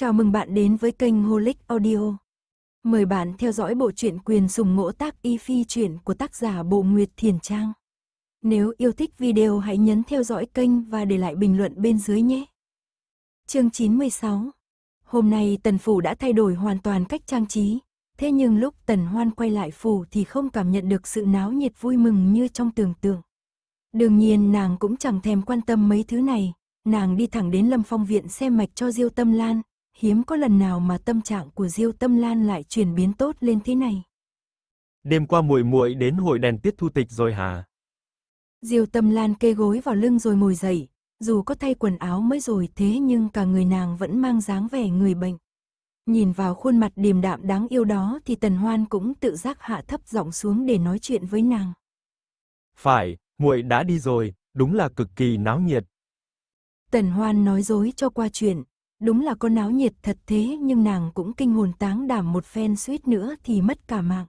Chào mừng bạn đến với kênh Holic Audio. Mời bạn theo dõi bộ truyện quyền sùng ngỗ tác y phi truyện của tác giả Bộ Nguyệt Thiền Trang. Nếu yêu thích video hãy nhấn theo dõi kênh và để lại bình luận bên dưới nhé. Chương 96 Hôm nay Tần Phủ đã thay đổi hoàn toàn cách trang trí, thế nhưng lúc Tần Hoan quay lại Phủ thì không cảm nhận được sự náo nhiệt vui mừng như trong tưởng tượng. Đương nhiên nàng cũng chẳng thèm quan tâm mấy thứ này, nàng đi thẳng đến Lâm Phong Viện xem mạch cho Diêu Tâm Lan, hiếm có lần nào mà tâm trạng của Diêu Tâm Lan lại chuyển biến tốt lên thế này. Đêm qua muội muội đến hội đèn tiết thu tịch rồi hả? Diêu Tâm Lan kê gối vào lưng rồi ngồi dậy, dù có thay quần áo mới rồi thế nhưng cả người nàng vẫn mang dáng vẻ người bệnh. Nhìn vào khuôn mặt điềm đạm đáng yêu đó thì Tần Hoan cũng tự giác hạ thấp giọng xuống để nói chuyện với nàng. Phải, muội đã đi rồi, đúng là cực kỳ náo nhiệt. Tần Hoan nói dối cho qua chuyện, Đúng là con náo nhiệt thật thế nhưng nàng cũng kinh hồn táng đảm một phen suýt nữa thì mất cả mạng.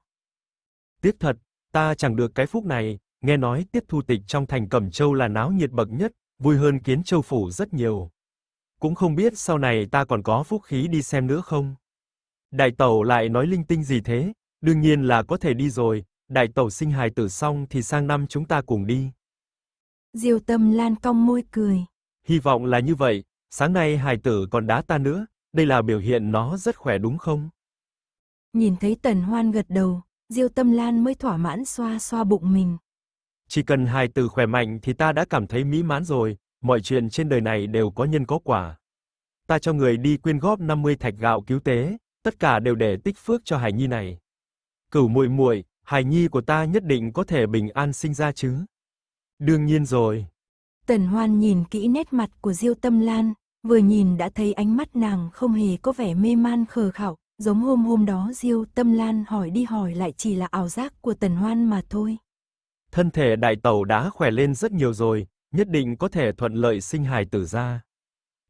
Tiếc thật, ta chẳng được cái phúc này, nghe nói tiết thu tịch trong thành Cẩm Châu là náo nhiệt bậc nhất, vui hơn kiến châu phủ rất nhiều. Cũng không biết sau này ta còn có phúc khí đi xem nữa không? Đại tẩu lại nói linh tinh gì thế, đương nhiên là có thể đi rồi, đại tẩu sinh hài tử xong thì sang năm chúng ta cùng đi. Diêu tâm lan cong môi cười. Hy vọng là như vậy, Sáng nay hài tử còn đá ta nữa, đây là biểu hiện nó rất khỏe đúng không? Nhìn thấy Tần Hoan gật đầu, Diêu Tâm Lan mới thỏa mãn xoa xoa bụng mình. Chỉ cần hài tử khỏe mạnh thì ta đã cảm thấy mỹ mãn rồi, mọi chuyện trên đời này đều có nhân có quả. Ta cho người đi quyên góp 50 thạch gạo cứu tế, tất cả đều để tích phước cho hài nhi này. Cửu muội muội, hài nhi của ta nhất định có thể bình an sinh ra chứ? Đương nhiên rồi. Tần Hoan nhìn kỹ nét mặt của Diêu Tâm Lan, vừa nhìn đã thấy ánh mắt nàng không hề có vẻ mê man khờ khảo, giống hôm hôm đó Diêu Tâm Lan hỏi đi hỏi lại chỉ là ảo giác của Tần Hoan mà thôi. Thân thể đại tẩu đã khỏe lên rất nhiều rồi, nhất định có thể thuận lợi sinh hài tử ra.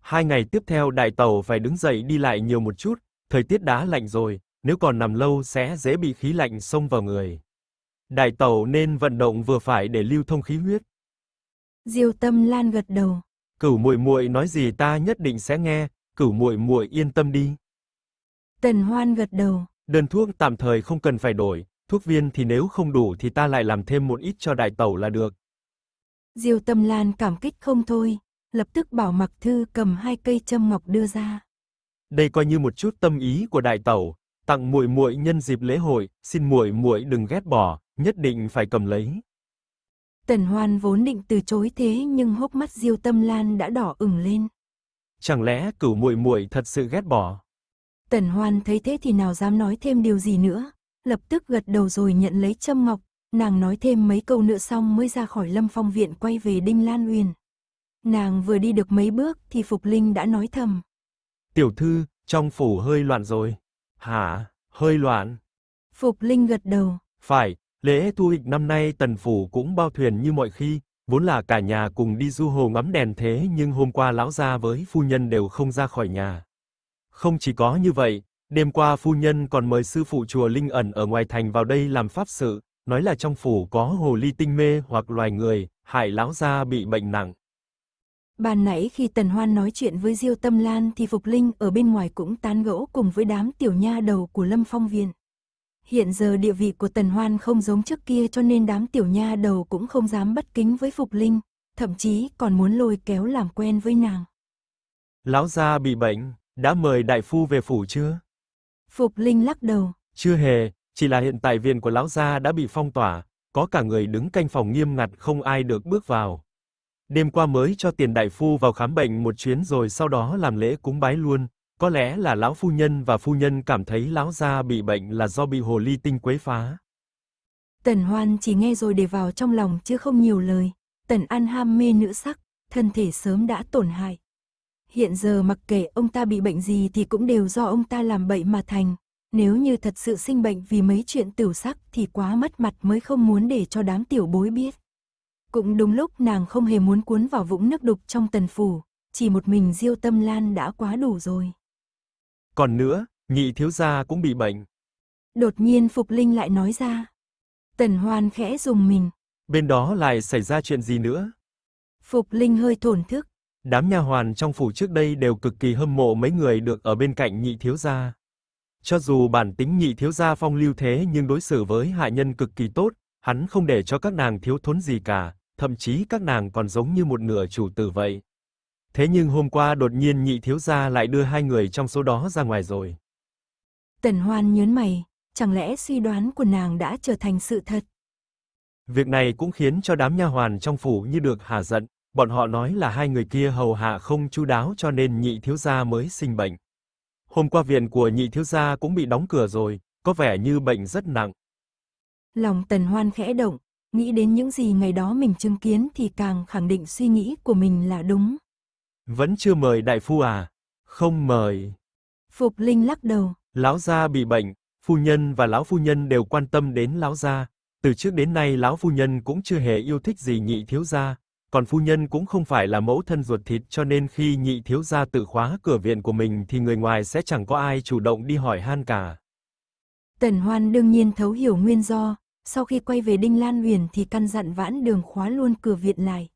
Hai ngày tiếp theo đại tàu phải đứng dậy đi lại nhiều một chút, thời tiết đã lạnh rồi, nếu còn nằm lâu sẽ dễ bị khí lạnh xông vào người. Đại tàu nên vận động vừa phải để lưu thông khí huyết, Diêu Tâm Lan gật đầu. Cửu muội muội nói gì ta nhất định sẽ nghe, Cửu muội muội yên tâm đi. Tần Hoan gật đầu. Đơn thuốc tạm thời không cần phải đổi, thuốc viên thì nếu không đủ thì ta lại làm thêm một ít cho đại tẩu là được. Diêu Tâm Lan cảm kích không thôi, lập tức bảo Mặc Thư cầm hai cây châm ngọc đưa ra. Đây coi như một chút tâm ý của đại tẩu, tặng muội muội nhân dịp lễ hội, xin muội muội đừng ghét bỏ, nhất định phải cầm lấy. Tần Hoan vốn định từ chối thế nhưng hốc mắt Diêu Tâm Lan đã đỏ ửng lên. Chẳng lẽ cửu muội muội thật sự ghét bỏ? Tần Hoan thấy thế thì nào dám nói thêm điều gì nữa, lập tức gật đầu rồi nhận lấy châm ngọc, nàng nói thêm mấy câu nữa xong mới ra khỏi Lâm Phong viện quay về Đinh Lan Uyển. Nàng vừa đi được mấy bước thì Phục Linh đã nói thầm: "Tiểu thư, trong phủ hơi loạn rồi." "Hả? Hơi loạn?" Phục Linh gật đầu. "Phải, Lễ tu hịch năm nay Tần Phủ cũng bao thuyền như mọi khi, vốn là cả nhà cùng đi du hồ ngắm đèn thế nhưng hôm qua lão gia với phu nhân đều không ra khỏi nhà. Không chỉ có như vậy, đêm qua phu nhân còn mời sư phụ chùa Linh ẩn ở ngoài thành vào đây làm pháp sự, nói là trong phủ có hồ ly tinh mê hoặc loài người, hại lão gia bị bệnh nặng. Bàn nãy khi Tần Hoan nói chuyện với Diêu Tâm Lan thì Phục Linh ở bên ngoài cũng tán gỗ cùng với đám tiểu nha đầu của Lâm Phong viên. Hiện giờ địa vị của Tần Hoan không giống trước kia cho nên đám tiểu nha đầu cũng không dám bất kính với Phục Linh, thậm chí còn muốn lôi kéo làm quen với nàng. Lão gia bị bệnh, đã mời đại phu về phủ chưa? Phục Linh lắc đầu. Chưa hề, chỉ là hiện tại viện của lão gia đã bị phong tỏa, có cả người đứng canh phòng nghiêm ngặt không ai được bước vào. Đêm qua mới cho tiền đại phu vào khám bệnh một chuyến rồi sau đó làm lễ cúng bái luôn, có lẽ là lão phu nhân và phu nhân cảm thấy lão gia bị bệnh là do bị hồ ly tinh quấy phá. Tần Hoan chỉ nghe rồi để vào trong lòng chứ không nhiều lời. Tần An ham mê nữ sắc, thân thể sớm đã tổn hại. Hiện giờ mặc kệ ông ta bị bệnh gì thì cũng đều do ông ta làm bậy mà thành. Nếu như thật sự sinh bệnh vì mấy chuyện tiểu sắc thì quá mất mặt mới không muốn để cho đám tiểu bối biết. Cũng đúng lúc nàng không hề muốn cuốn vào vũng nước đục trong tần phủ, chỉ một mình diêu tâm lan đã quá đủ rồi. Còn nữa, nhị thiếu gia cũng bị bệnh. Đột nhiên Phục Linh lại nói ra. Tần Hoan khẽ dùng mình. Bên đó lại xảy ra chuyện gì nữa? Phục Linh hơi thổn thức. Đám nha hoàn trong phủ trước đây đều cực kỳ hâm mộ mấy người được ở bên cạnh nhị thiếu gia. Cho dù bản tính nhị thiếu gia phong lưu thế nhưng đối xử với hạ nhân cực kỳ tốt, hắn không để cho các nàng thiếu thốn gì cả, thậm chí các nàng còn giống như một nửa chủ tử vậy. Thế nhưng hôm qua đột nhiên nhị thiếu gia lại đưa hai người trong số đó ra ngoài rồi. Tần Hoan nhớn mày, chẳng lẽ suy đoán của nàng đã trở thành sự thật? Việc này cũng khiến cho đám nha hoàn trong phủ như được hả giận, bọn họ nói là hai người kia hầu hạ không chu đáo cho nên nhị thiếu gia mới sinh bệnh. Hôm qua viện của nhị thiếu gia cũng bị đóng cửa rồi, có vẻ như bệnh rất nặng. Lòng Tần Hoan khẽ động, nghĩ đến những gì ngày đó mình chứng kiến thì càng khẳng định suy nghĩ của mình là đúng. Vẫn chưa mời đại phu à? Không mời. Phục Linh lắc đầu. Lão gia bị bệnh, phu nhân và lão phu nhân đều quan tâm đến lão gia. Từ trước đến nay lão phu nhân cũng chưa hề yêu thích gì nhị thiếu gia, còn phu nhân cũng không phải là mẫu thân ruột thịt cho nên khi nhị thiếu gia tự khóa cửa viện của mình thì người ngoài sẽ chẳng có ai chủ động đi hỏi han cả. Tần Hoan đương nhiên thấu hiểu nguyên do, sau khi quay về Đinh Lan Huyền thì căn dặn Vãn Đường khóa luôn cửa viện lại.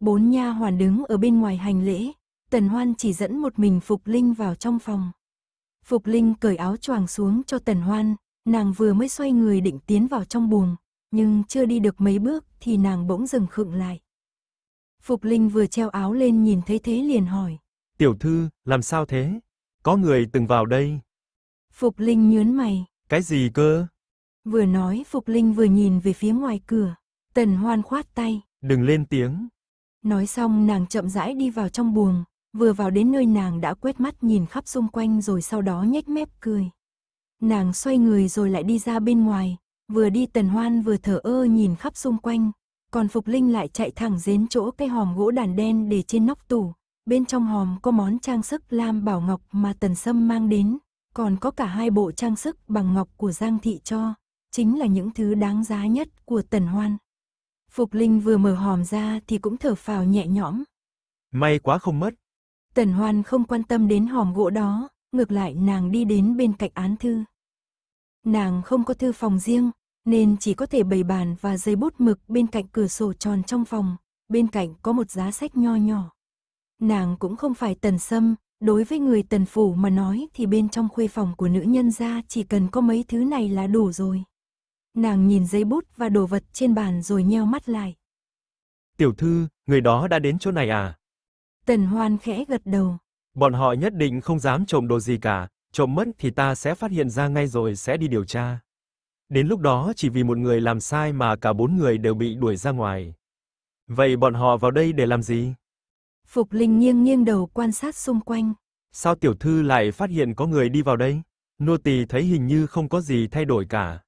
Bốn nha hoàn đứng ở bên ngoài hành lễ, Tần Hoan chỉ dẫn một mình Phục Linh vào trong phòng. Phục Linh cởi áo choàng xuống cho Tần Hoan, nàng vừa mới xoay người định tiến vào trong buồng, nhưng chưa đi được mấy bước thì nàng bỗng dừng khựng lại. Phục Linh vừa treo áo lên nhìn thấy thế liền hỏi. Tiểu thư, làm sao thế? Có người từng vào đây. Phục Linh nhướn mày. Cái gì cơ? Vừa nói Phục Linh vừa nhìn về phía ngoài cửa. Tần Hoan khoát tay. Đừng lên tiếng, Nói xong nàng chậm rãi đi vào trong buồng, vừa vào đến nơi nàng đã quét mắt nhìn khắp xung quanh rồi sau đó nhếch mép cười. Nàng xoay người rồi lại đi ra bên ngoài, vừa đi tần hoan vừa thở ơ nhìn khắp xung quanh, còn Phục Linh lại chạy thẳng đến chỗ cái hòm gỗ đàn đen để trên nóc tủ, bên trong hòm có món trang sức lam bảo ngọc mà tần sâm mang đến, còn có cả hai bộ trang sức bằng ngọc của Giang Thị cho, chính là những thứ đáng giá nhất của tần hoan. Phục Linh vừa mở hòm ra thì cũng thở phào nhẹ nhõm. May quá không mất. Tần Hoan không quan tâm đến hòm gỗ đó, ngược lại nàng đi đến bên cạnh án thư. Nàng không có thư phòng riêng, nên chỉ có thể bày bàn và dây bút mực bên cạnh cửa sổ tròn trong phòng, bên cạnh có một giá sách nho nhỏ. Nàng cũng không phải tần sâm, đối với người tần phủ mà nói thì bên trong khuê phòng của nữ nhân ra chỉ cần có mấy thứ này là đủ rồi. Nàng nhìn giấy bút và đồ vật trên bàn rồi nheo mắt lại. Tiểu thư, người đó đã đến chỗ này à? Tần Hoan khẽ gật đầu. Bọn họ nhất định không dám trộm đồ gì cả, trộm mất thì ta sẽ phát hiện ra ngay rồi sẽ đi điều tra. Đến lúc đó chỉ vì một người làm sai mà cả bốn người đều bị đuổi ra ngoài. Vậy bọn họ vào đây để làm gì? Phục Linh nghiêng nghiêng đầu quan sát xung quanh. Sao tiểu thư lại phát hiện có người đi vào đây? Nô tỳ thấy hình như không có gì thay đổi cả.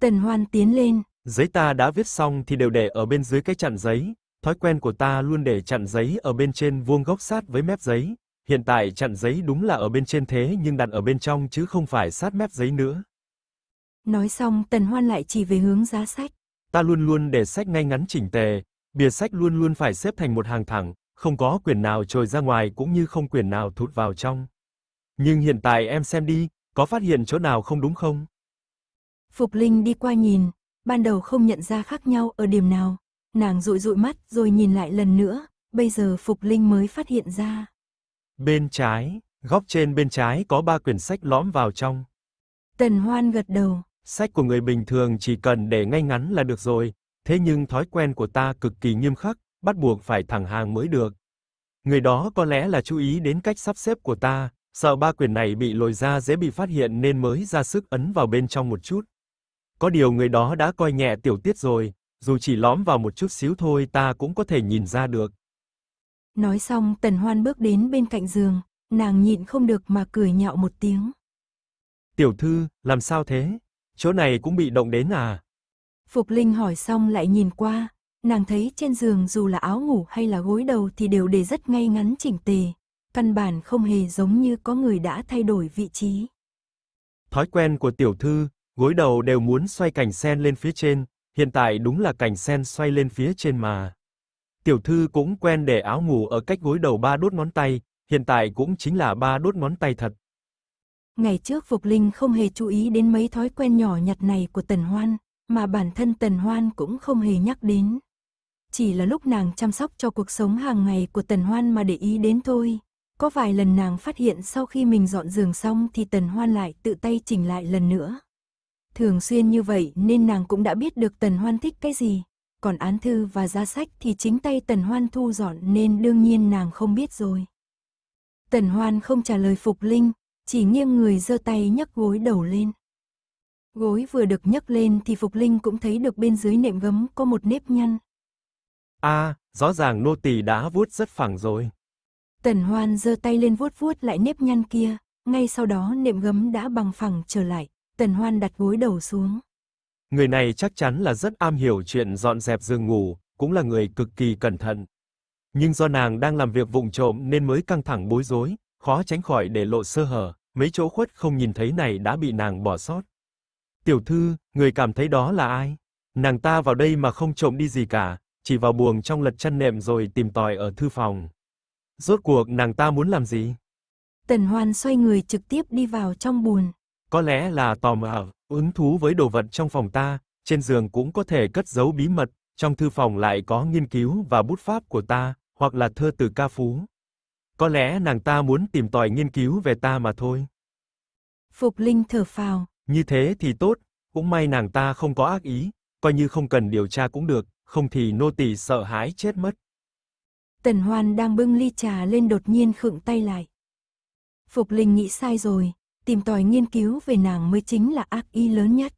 Tần Hoan tiến lên. Giấy ta đã viết xong thì đều để ở bên dưới cái chặn giấy. Thói quen của ta luôn để chặn giấy ở bên trên vuông góc sát với mép giấy. Hiện tại chặn giấy đúng là ở bên trên thế nhưng đặt ở bên trong chứ không phải sát mép giấy nữa. Nói xong Tần Hoan lại chỉ về hướng giá sách. Ta luôn luôn để sách ngay ngắn chỉnh tề, bìa sách luôn luôn phải xếp thành một hàng thẳng, không có quyển nào trồi ra ngoài cũng như không quyển nào thụt vào trong. Nhưng hiện tại em xem đi, có phát hiện chỗ nào không đúng không? Phục Linh đi qua nhìn, ban đầu không nhận ra khác nhau ở điểm nào. Nàng dụi dụi mắt rồi nhìn lại lần nữa, bây giờ Phục Linh mới phát hiện ra. Bên trái, góc trên bên trái có ba quyển sách lõm vào trong. Tần Hoan gật đầu. Sách của người bình thường chỉ cần để ngay ngắn là được rồi, thế nhưng thói quen của ta cực kỳ nghiêm khắc, bắt buộc phải thẳng hàng mới được. Người đó có lẽ là chú ý đến cách sắp xếp của ta, sợ ba quyển này bị lồi ra dễ bị phát hiện nên mới ra sức ấn vào bên trong một chút. Có điều người đó đã coi nhẹ tiểu tiết rồi, dù chỉ lõm vào một chút xíu thôi ta cũng có thể nhìn ra được. Nói xong, Tần Hoan bước đến bên cạnh giường, nàng nhịn không được mà cười nhạo một tiếng. Tiểu thư, làm sao thế? Chỗ này cũng bị động đến à? Phục Linh hỏi xong lại nhìn qua, nàng thấy trên giường dù là áo ngủ hay là gối đầu thì đều để rất ngay ngắn chỉnh tề, căn bản không hề giống như có người đã thay đổi vị trí. Thói quen của tiểu thư, gối đầu đều muốn xoay cành sen lên phía trên, hiện tại đúng là cành sen xoay lên phía trên mà. Tiểu thư cũng quen để áo ngủ ở cách gối đầu ba đốt ngón tay, hiện tại cũng chính là ba đốt ngón tay thật. Ngày trước Phục Linh không hề chú ý đến mấy thói quen nhỏ nhặt này của Tần Hoan, mà bản thân Tần Hoan cũng không hề nhắc đến. Chỉ là lúc nàng chăm sóc cho cuộc sống hàng ngày của Tần Hoan mà để ý đến thôi. Có vài lần nàng phát hiện sau khi mình dọn giường xong thì Tần Hoan lại tự tay chỉnh lại lần nữa. Thường xuyên như vậy nên nàng cũng đã biết được Tần Hoan thích cái gì. Còn án thư và giá sách thì chính tay Tần Hoan thu dọn nên đương nhiên nàng không biết rồi. Tần Hoan không trả lời Phục Linh, chỉ nghiêng người giơ tay nhấc gối đầu lên. Gối vừa được nhấc lên thì Phục Linh cũng thấy được bên dưới nệm gấm có một nếp nhăn. a à, rõ ràng nô tỳ đã vuốt rất phẳng rồi. Tần Hoan giơ tay lên vuốt vuốt lại nếp nhăn kia, ngay sau đó nệm gấm đã bằng phẳng trở lại. Tần Hoan đặt gối đầu xuống. Người này chắc chắn là rất am hiểu chuyện dọn dẹp giường ngủ, cũng là người cực kỳ cẩn thận. Nhưng do nàng đang làm việc vụng trộm nên mới căng thẳng bối rối, khó tránh khỏi để lộ sơ hở, mấy chỗ khuất không nhìn thấy này đã bị nàng bỏ sót. Tiểu thư, người cảm thấy đó là ai? Nàng ta vào đây mà không trộm đi gì cả, chỉ vào buồng trong lật chăn nệm rồi tìm tòi ở thư phòng. Rốt cuộc nàng ta muốn làm gì? Tần Hoan xoay người trực tiếp đi vào trong buồng. Có lẽ là tò mò, ứng thú với đồ vật trong phòng ta, trên giường cũng có thể cất giấu bí mật, trong thư phòng lại có nghiên cứu và bút pháp của ta, hoặc là thơ từ ca phú. Có lẽ nàng ta muốn tìm tòi nghiên cứu về ta mà thôi. Phục Linh thở phào. Như thế thì tốt, cũng may nàng ta không có ác ý, coi như không cần điều tra cũng được, không thì nô tỳ sợ hãi chết mất. Tần Hoan đang bưng ly trà lên đột nhiên khựng tay lại. Phục Linh nghĩ sai rồi, tìm tòi nghiên cứu về nàng mới chính là ác ý lớn nhất.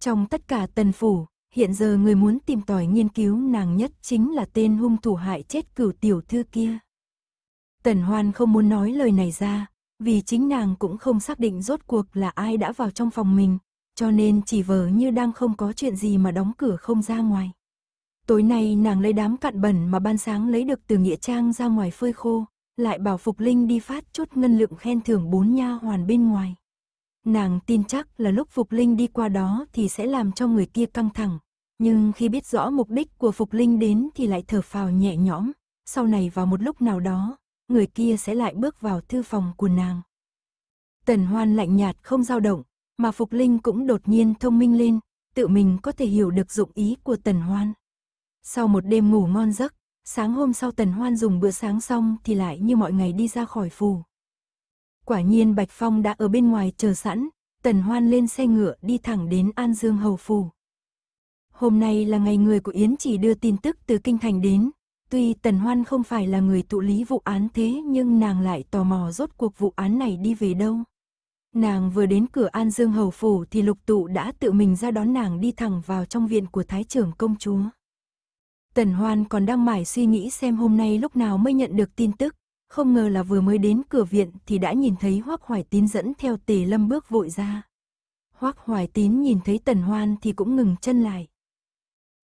Trong tất cả tần phủ, hiện giờ người muốn tìm tòi nghiên cứu nàng nhất chính là tên hung thủ hại chết cửu tiểu thư kia. Tần Hoan không muốn nói lời này ra, vì chính nàng cũng không xác định rốt cuộc là ai đã vào trong phòng mình, cho nên chỉ vờ như đang không có chuyện gì mà đóng cửa không ra ngoài. Tối nay nàng lấy đám cặn bẩn mà ban sáng lấy được từ Nghĩa Trang ra ngoài phơi khô, lại bảo Phục Linh đi phát chút ngân lượng khen thưởng bốn nha hoàn bên ngoài. Nàng tin chắc là lúc Phục Linh đi qua đó thì sẽ làm cho người kia căng thẳng, nhưng khi biết rõ mục đích của Phục Linh đến thì lại thở phào nhẹ nhõm, sau này vào một lúc nào đó, người kia sẽ lại bước vào thư phòng của nàng. Tần Hoan lạnh nhạt không dao động, mà Phục Linh cũng đột nhiên thông minh lên, tự mình có thể hiểu được dụng ý của Tần Hoan. Sau một đêm ngủ ngon giấc, Sáng hôm sau Tần Hoan dùng bữa sáng xong thì lại như mọi ngày đi ra khỏi phủ. Quả nhiên Bạch Phong đã ở bên ngoài chờ sẵn, Tần Hoan lên xe ngựa đi thẳng đến An Dương Hầu Phủ. Hôm nay là ngày người của Yến chỉ đưa tin tức từ Kinh Thành đến. Tuy Tần Hoan không phải là người thụ lý vụ án thế nhưng nàng lại tò mò rốt cuộc vụ án này đi về đâu. Nàng vừa đến cửa An Dương Hầu Phủ thì lục tụ đã tự mình ra đón nàng đi thẳng vào trong viện của Thái trưởng công chúa. Tần Hoan còn đang mải suy nghĩ xem hôm nay lúc nào mới nhận được tin tức, không ngờ là vừa mới đến cửa viện thì đã nhìn thấy Hoắc Hoài Tín dẫn theo Tề Lâm bước vội ra. Hoắc Hoài Tín nhìn thấy Tần Hoan thì cũng ngừng chân lại.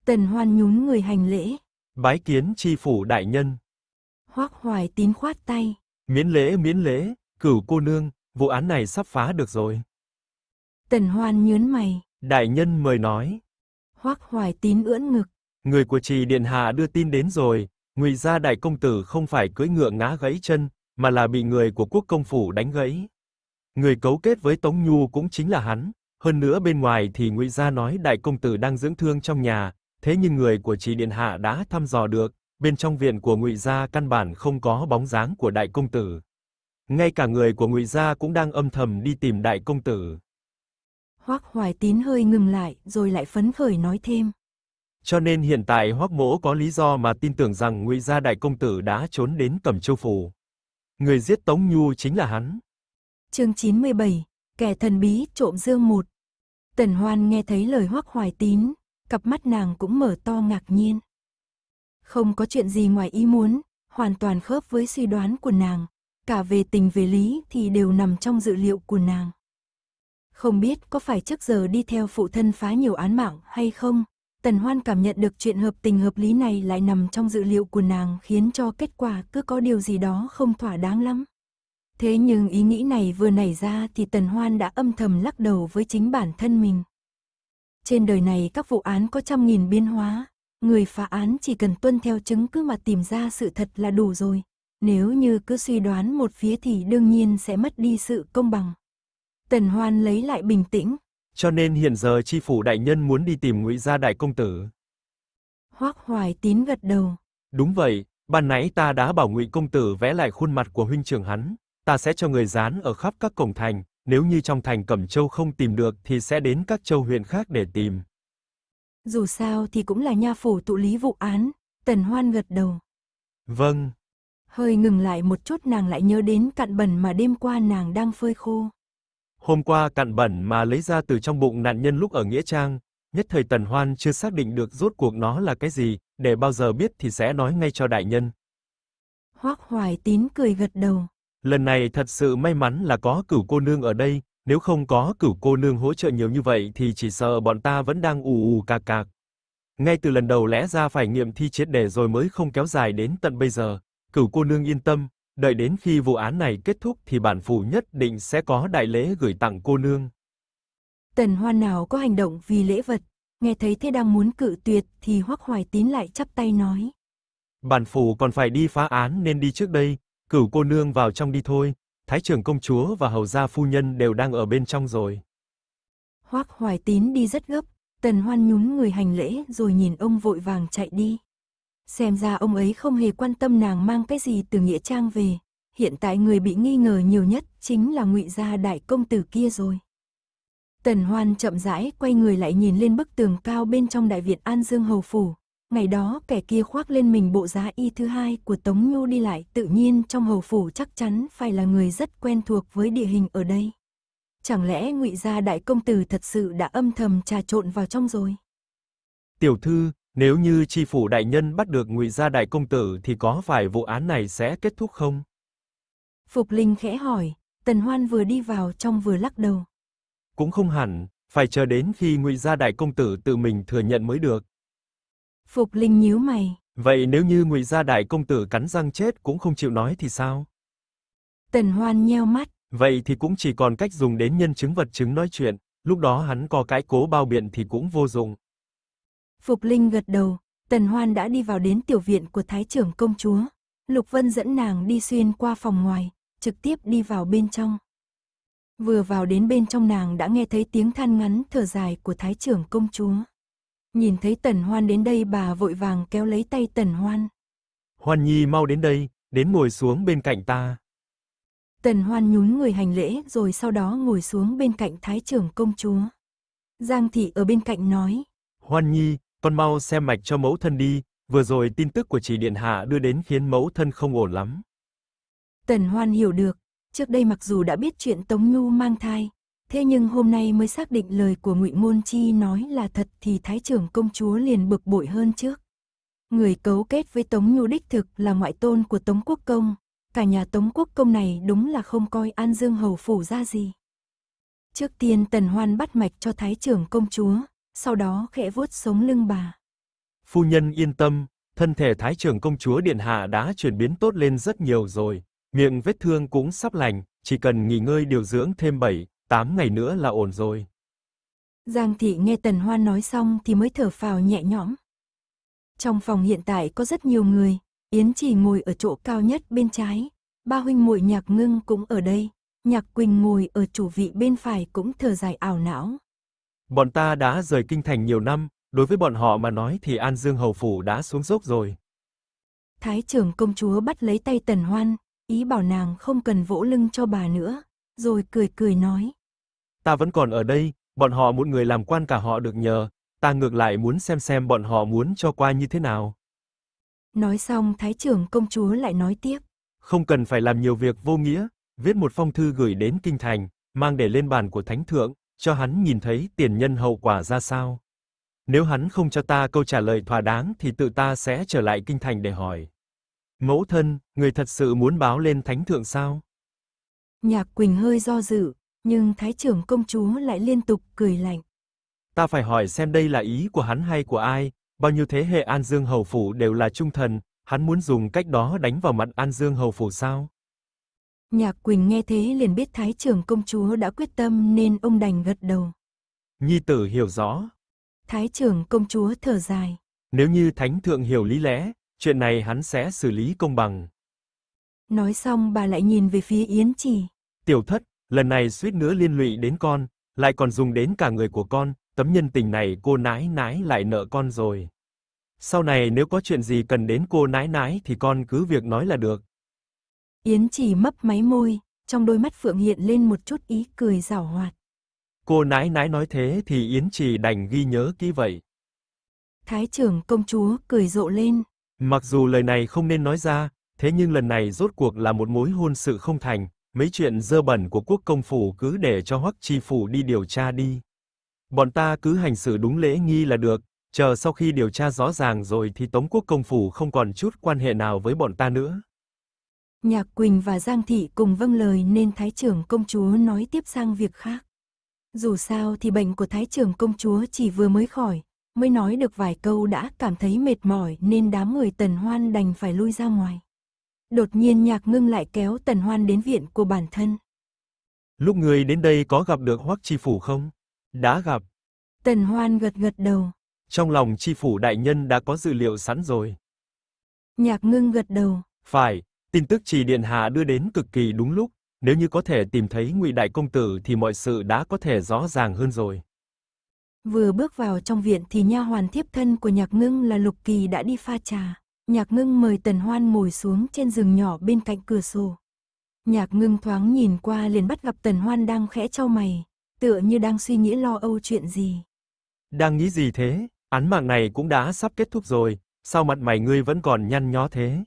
Tần Hoan nhún người hành lễ. Bái kiến chi phủ đại nhân. Hoắc Hoài Tín khoát tay. Miễn lễ miễn lễ, cửu cô nương, vụ án này sắp phá được rồi. Tần Hoan nhớn mày. Đại nhân mời nói. Hoắc Hoài Tín ưỡn ngực. Người của Trì Điện Hạ đưa tin đến rồi, Ngụy gia đại công tử không phải cưỡi ngựa ngã gãy chân, mà là bị người của quốc công phủ đánh gãy. Người cấu kết với Tống Nhu cũng chính là hắn, hơn nữa bên ngoài thì Ngụy gia nói đại công tử đang dưỡng thương trong nhà, thế nhưng người của Trì Điện Hạ đã thăm dò được, bên trong viện của Ngụy gia căn bản không có bóng dáng của đại công tử. Ngay cả người của Ngụy gia cũng đang âm thầm đi tìm đại công tử. Hoắc Hoài Tín hơi ngừng lại, rồi lại phấn khởi nói thêm. Cho nên hiện tại Hoắc Mỗ có lý do mà tin tưởng rằng Ngụy gia đại công tử đã trốn đến Cẩm Châu phủ. Người giết Tống Nhu chính là hắn. Chương 97, kẻ thần bí trộm dương một. Tần Hoan nghe thấy lời Hoắc Hoài Tín, cặp mắt nàng cũng mở to ngạc nhiên. Không có chuyện gì ngoài ý muốn, hoàn toàn khớp với suy đoán của nàng, cả về tình về lý thì đều nằm trong dự liệu của nàng. Không biết có phải trước giờ đi theo phụ thân phá nhiều án mạng hay không, Tần Hoan cảm nhận được chuyện hợp tình hợp lý này lại nằm trong dự liệu của nàng khiến cho kết quả cứ có điều gì đó không thỏa đáng lắm. Thế nhưng ý nghĩ này vừa nảy ra thì Tần Hoan đã âm thầm lắc đầu với chính bản thân mình. Trên đời này các vụ án có trăm nghìn biến hóa, người phá án chỉ cần tuân theo chứng cứ mà tìm ra sự thật là đủ rồi. Nếu như cứ suy đoán một phía thì đương nhiên sẽ mất đi sự công bằng. Tần Hoan lấy lại bình tĩnh, cho nên hiện giờ chi phủ đại nhân muốn đi tìm Ngụy gia đại công tử. Hoắc Hoài Tín gật đầu. Đúng vậy, ban nãy ta đã bảo Ngụy công tử vẽ lại khuôn mặt của huynh trưởng hắn, ta sẽ cho người dán ở khắp các cổng thành, nếu như trong thành Cẩm Châu không tìm được thì sẽ đến các châu huyện khác để tìm. Dù sao thì cũng là nha phủ tụ lý vụ án, Tần Hoan gật đầu. Vâng. Hơi ngừng lại một chút nàng lại nhớ đến cặn bẩn mà đêm qua nàng đang phơi khô. Hôm qua cặn bẩn mà lấy ra từ trong bụng nạn nhân lúc ở Nghĩa Trang, nhất thời Tần Hoan chưa xác định được rốt cuộc nó là cái gì, để bao giờ biết thì sẽ nói ngay cho đại nhân. Hoắc Hoài Tín cười gật đầu. Lần này thật sự may mắn là có cửu cô nương ở đây, nếu không có cửu cô nương hỗ trợ nhiều như vậy thì chỉ sợ bọn ta vẫn đang ù ù cạc cạc. Ngay từ lần đầu lẽ ra phải nghiệm thi chết để rồi mới không kéo dài đến tận bây giờ, cửu cô nương yên tâm, đợi đến khi vụ án này kết thúc thì bản phủ nhất định sẽ có đại lễ gửi tặng cô nương. Tần Hoan nào có hành động vì lễ vật, nghe thấy thế đang muốn cự tuyệt thì Hoắc Hoài Tín lại chắp tay nói. Bản phủ còn phải đi phá án nên đi trước đây, cửu cô nương vào trong đi thôi, thái trưởng công chúa và hầu gia phu nhân đều đang ở bên trong rồi. Hoắc Hoài Tín đi rất gấp, Tần Hoan nhún người hành lễ rồi nhìn ông vội vàng chạy đi. Xem ra ông ấy không hề quan tâm nàng mang cái gì từ Nghĩa Trang về. Hiện tại người bị nghi ngờ nhiều nhất chính là ngụy gia đại công tử kia rồi. Tần Hoan chậm rãi quay người lại nhìn lên bức tường cao bên trong đại viện An Dương Hầu Phủ. Ngày đó kẻ kia khoác lên mình bộ giá y thứ hai của Tống Nhu đi lại tự nhiên trong hầu phủ chắc chắn phải là người rất quen thuộc với địa hình ở đây. Chẳng lẽ ngụy gia đại công tử thật sự đã âm thầm trà trộn vào trong rồi? Tiểu thư, nếu như tri phủ đại nhân bắt được Ngụy gia đại công tử thì có phải vụ án này sẽ kết thúc không? Phục Linh khẽ hỏi, Tần Hoan vừa đi vào trong vừa lắc đầu. Cũng không hẳn, phải chờ đến khi Ngụy gia đại công tử tự mình thừa nhận mới được. Phục Linh nhíu mày. Vậy nếu như Ngụy gia đại công tử cắn răng chết cũng không chịu nói thì sao? Tần Hoan nheo mắt. Vậy thì cũng chỉ còn cách dùng đến nhân chứng vật chứng nói chuyện, lúc đó hắn có cái cố bao biện thì cũng vô dụng. Phục Linh gật đầu, Tần Hoan đã đi vào đến tiểu viện của Thái trưởng công chúa. Lục Vân dẫn nàng đi xuyên qua phòng ngoài, trực tiếp đi vào bên trong. Vừa vào đến bên trong nàng đã nghe thấy tiếng than ngắn thở dài của Thái trưởng công chúa. Nhìn thấy Tần Hoan đến đây bà vội vàng kéo lấy tay Tần Hoan. Hoan Nhi mau đến đây, đến ngồi xuống bên cạnh ta. Tần Hoan nhún người hành lễ rồi sau đó ngồi xuống bên cạnh Thái trưởng công chúa. Giang Thị ở bên cạnh nói. Hoan Nhi, con mau xem mạch cho mẫu thân đi, vừa rồi tin tức của chị điện hạ đưa đến khiến mẫu thân không ổn lắm. Tần Hoan hiểu được, trước đây mặc dù đã biết chuyện Tống Nhu mang thai, thế nhưng hôm nay mới xác định lời của Ngụy môn Chi nói là thật thì thái trưởng công chúa liền bực bội hơn trước. Người cấu kết với Tống Nhu đích thực là ngoại tôn của Tống Quốc công, cả nhà Tống Quốc công này đúng là không coi An Dương hầu phủ ra gì. Trước tiên Tần Hoan bắt mạch cho thái trưởng công chúa, sau đó khẽ vuốt sống lưng bà. Phu nhân yên tâm, thân thể Thái trưởng công chúa điện hạ đã chuyển biến tốt lên rất nhiều rồi, miệng vết thương cũng sắp lành, chỉ cần nghỉ ngơi điều dưỡng thêm 7, 8 ngày nữa là ổn rồi. Giang thị nghe Tần hoan nói xong thì mới thở phào nhẹ nhõm. Trong phòng hiện tại có rất nhiều người, Yến trì ngồi ở chỗ cao nhất bên trái, ba huynh muội Nhạc Ngưng cũng ở đây, Nhạc Quỳnh ngồi ở chủ vị bên phải cũng thở dài ảo não, Bọn ta đã rời kinh thành nhiều năm, đối với bọn họ mà nói thì An Dương hầu phủ đã xuống dốc rồi. Thái trưởng công chúa bắt lấy tay Tần Hoan, ý bảo nàng không cần vỗ lưng cho bà nữa, rồi cười cười nói: "Ta vẫn còn ở đây, bọn họ muốn người làm quan cả họ được nhờ, ta ngược lại muốn xem xem bọn họ muốn cho qua như thế nào." Nói xong, thái trưởng công chúa lại nói tiếp: "Không cần phải làm nhiều việc vô nghĩa, viết một phong thư gửi đến kinh thành, mang để lên bàn của thánh thượng, cho hắn nhìn thấy tiền nhân hậu quả ra sao. Nếu hắn không cho ta câu trả lời thỏa đáng thì tự ta sẽ trở lại kinh thành để hỏi. Mẫu thân, người thật sự muốn báo lên thánh thượng sao? Nhạc Quỳnh hơi do dự, nhưng thái trưởng công chúa lại liên tục cười lạnh. Ta phải hỏi xem đây là ý của hắn hay của ai, bao nhiêu thế hệ An Dương hầu phủ đều là trung thần, hắn muốn dùng cách đó đánh vào mặt An Dương hầu phủ sao? Nhạc Quỳnh nghe thế liền biết Thái trưởng công chúa đã quyết tâm nên ông đành gật đầu. Nhi tử hiểu rõ. Thái trưởng công chúa thở dài. Nếu như thánh thượng hiểu lý lẽ, chuyện này hắn sẽ xử lý công bằng. Nói xong bà lại nhìn về phía Yến Trì. Tiểu thất, lần này suýt nữa liên lụy đến con, lại còn dùng đến cả người của con, tấm nhân tình này cô nái nái lại nợ con rồi. Sau này nếu có chuyện gì cần đến cô nái nái thì con cứ việc nói là được, Yến chỉ mấp máy môi, trong đôi mắt Phượng hiện lên một chút ý cười giảo hoạt. Cô nãi nãi nói thế thì Yến chỉ đành ghi nhớ kỹ vậy. Thái trưởng công chúa cười rộ lên. Mặc dù lời này không nên nói ra, thế nhưng lần này rốt cuộc là một mối hôn sự không thành, mấy chuyện dơ bẩn của quốc công phủ cứ để cho Hoắc Chi phủ đi điều tra đi. Bọn ta cứ hành xử đúng lễ nghi là được, chờ sau khi điều tra rõ ràng rồi thì Tống quốc công phủ không còn chút quan hệ nào với bọn ta nữa. Nhạc Quỳnh và Giang Thị cùng vâng lời nên Thái trưởng công chúa nói tiếp sang việc khác. Dù sao thì bệnh của Thái trưởng công chúa chỉ vừa mới khỏi, mới nói được vài câu đã cảm thấy mệt mỏi nên đám người Tần Hoan đành phải lui ra ngoài. Đột nhiên nhạc ngưng lại kéo Tần Hoan đến viện của bản thân. Lúc người đến đây có gặp được Hoắc Chi Phủ không? Đã gặp. Tần Hoan gật gật đầu. Trong lòng Chi Phủ Đại Nhân đã có dự liệu sẵn rồi. Nhạc ngưng gật đầu. Phải, Tin tức trì điện hạ đưa đến cực kỳ đúng lúc, nếu như có thể tìm thấy Ngụy đại công tử thì mọi sự đã có thể rõ ràng hơn rồi. Vừa bước vào trong viện thì nha hoàn thiếp thân của Nhạc Ngưng là Lục Kỳ đã đi pha trà. Nhạc Ngưng mời Tần Hoan ngồi xuống trên giường nhỏ bên cạnh cửa sổ. Nhạc Ngưng thoáng nhìn qua liền bắt gặp Tần Hoan đang khẽ trao mày, tựa như đang suy nghĩ lo âu chuyện gì. Đang nghĩ gì thế? Án mạng này cũng đã sắp kết thúc rồi, sao mặt mày ngươi vẫn còn nhăn nhó thế?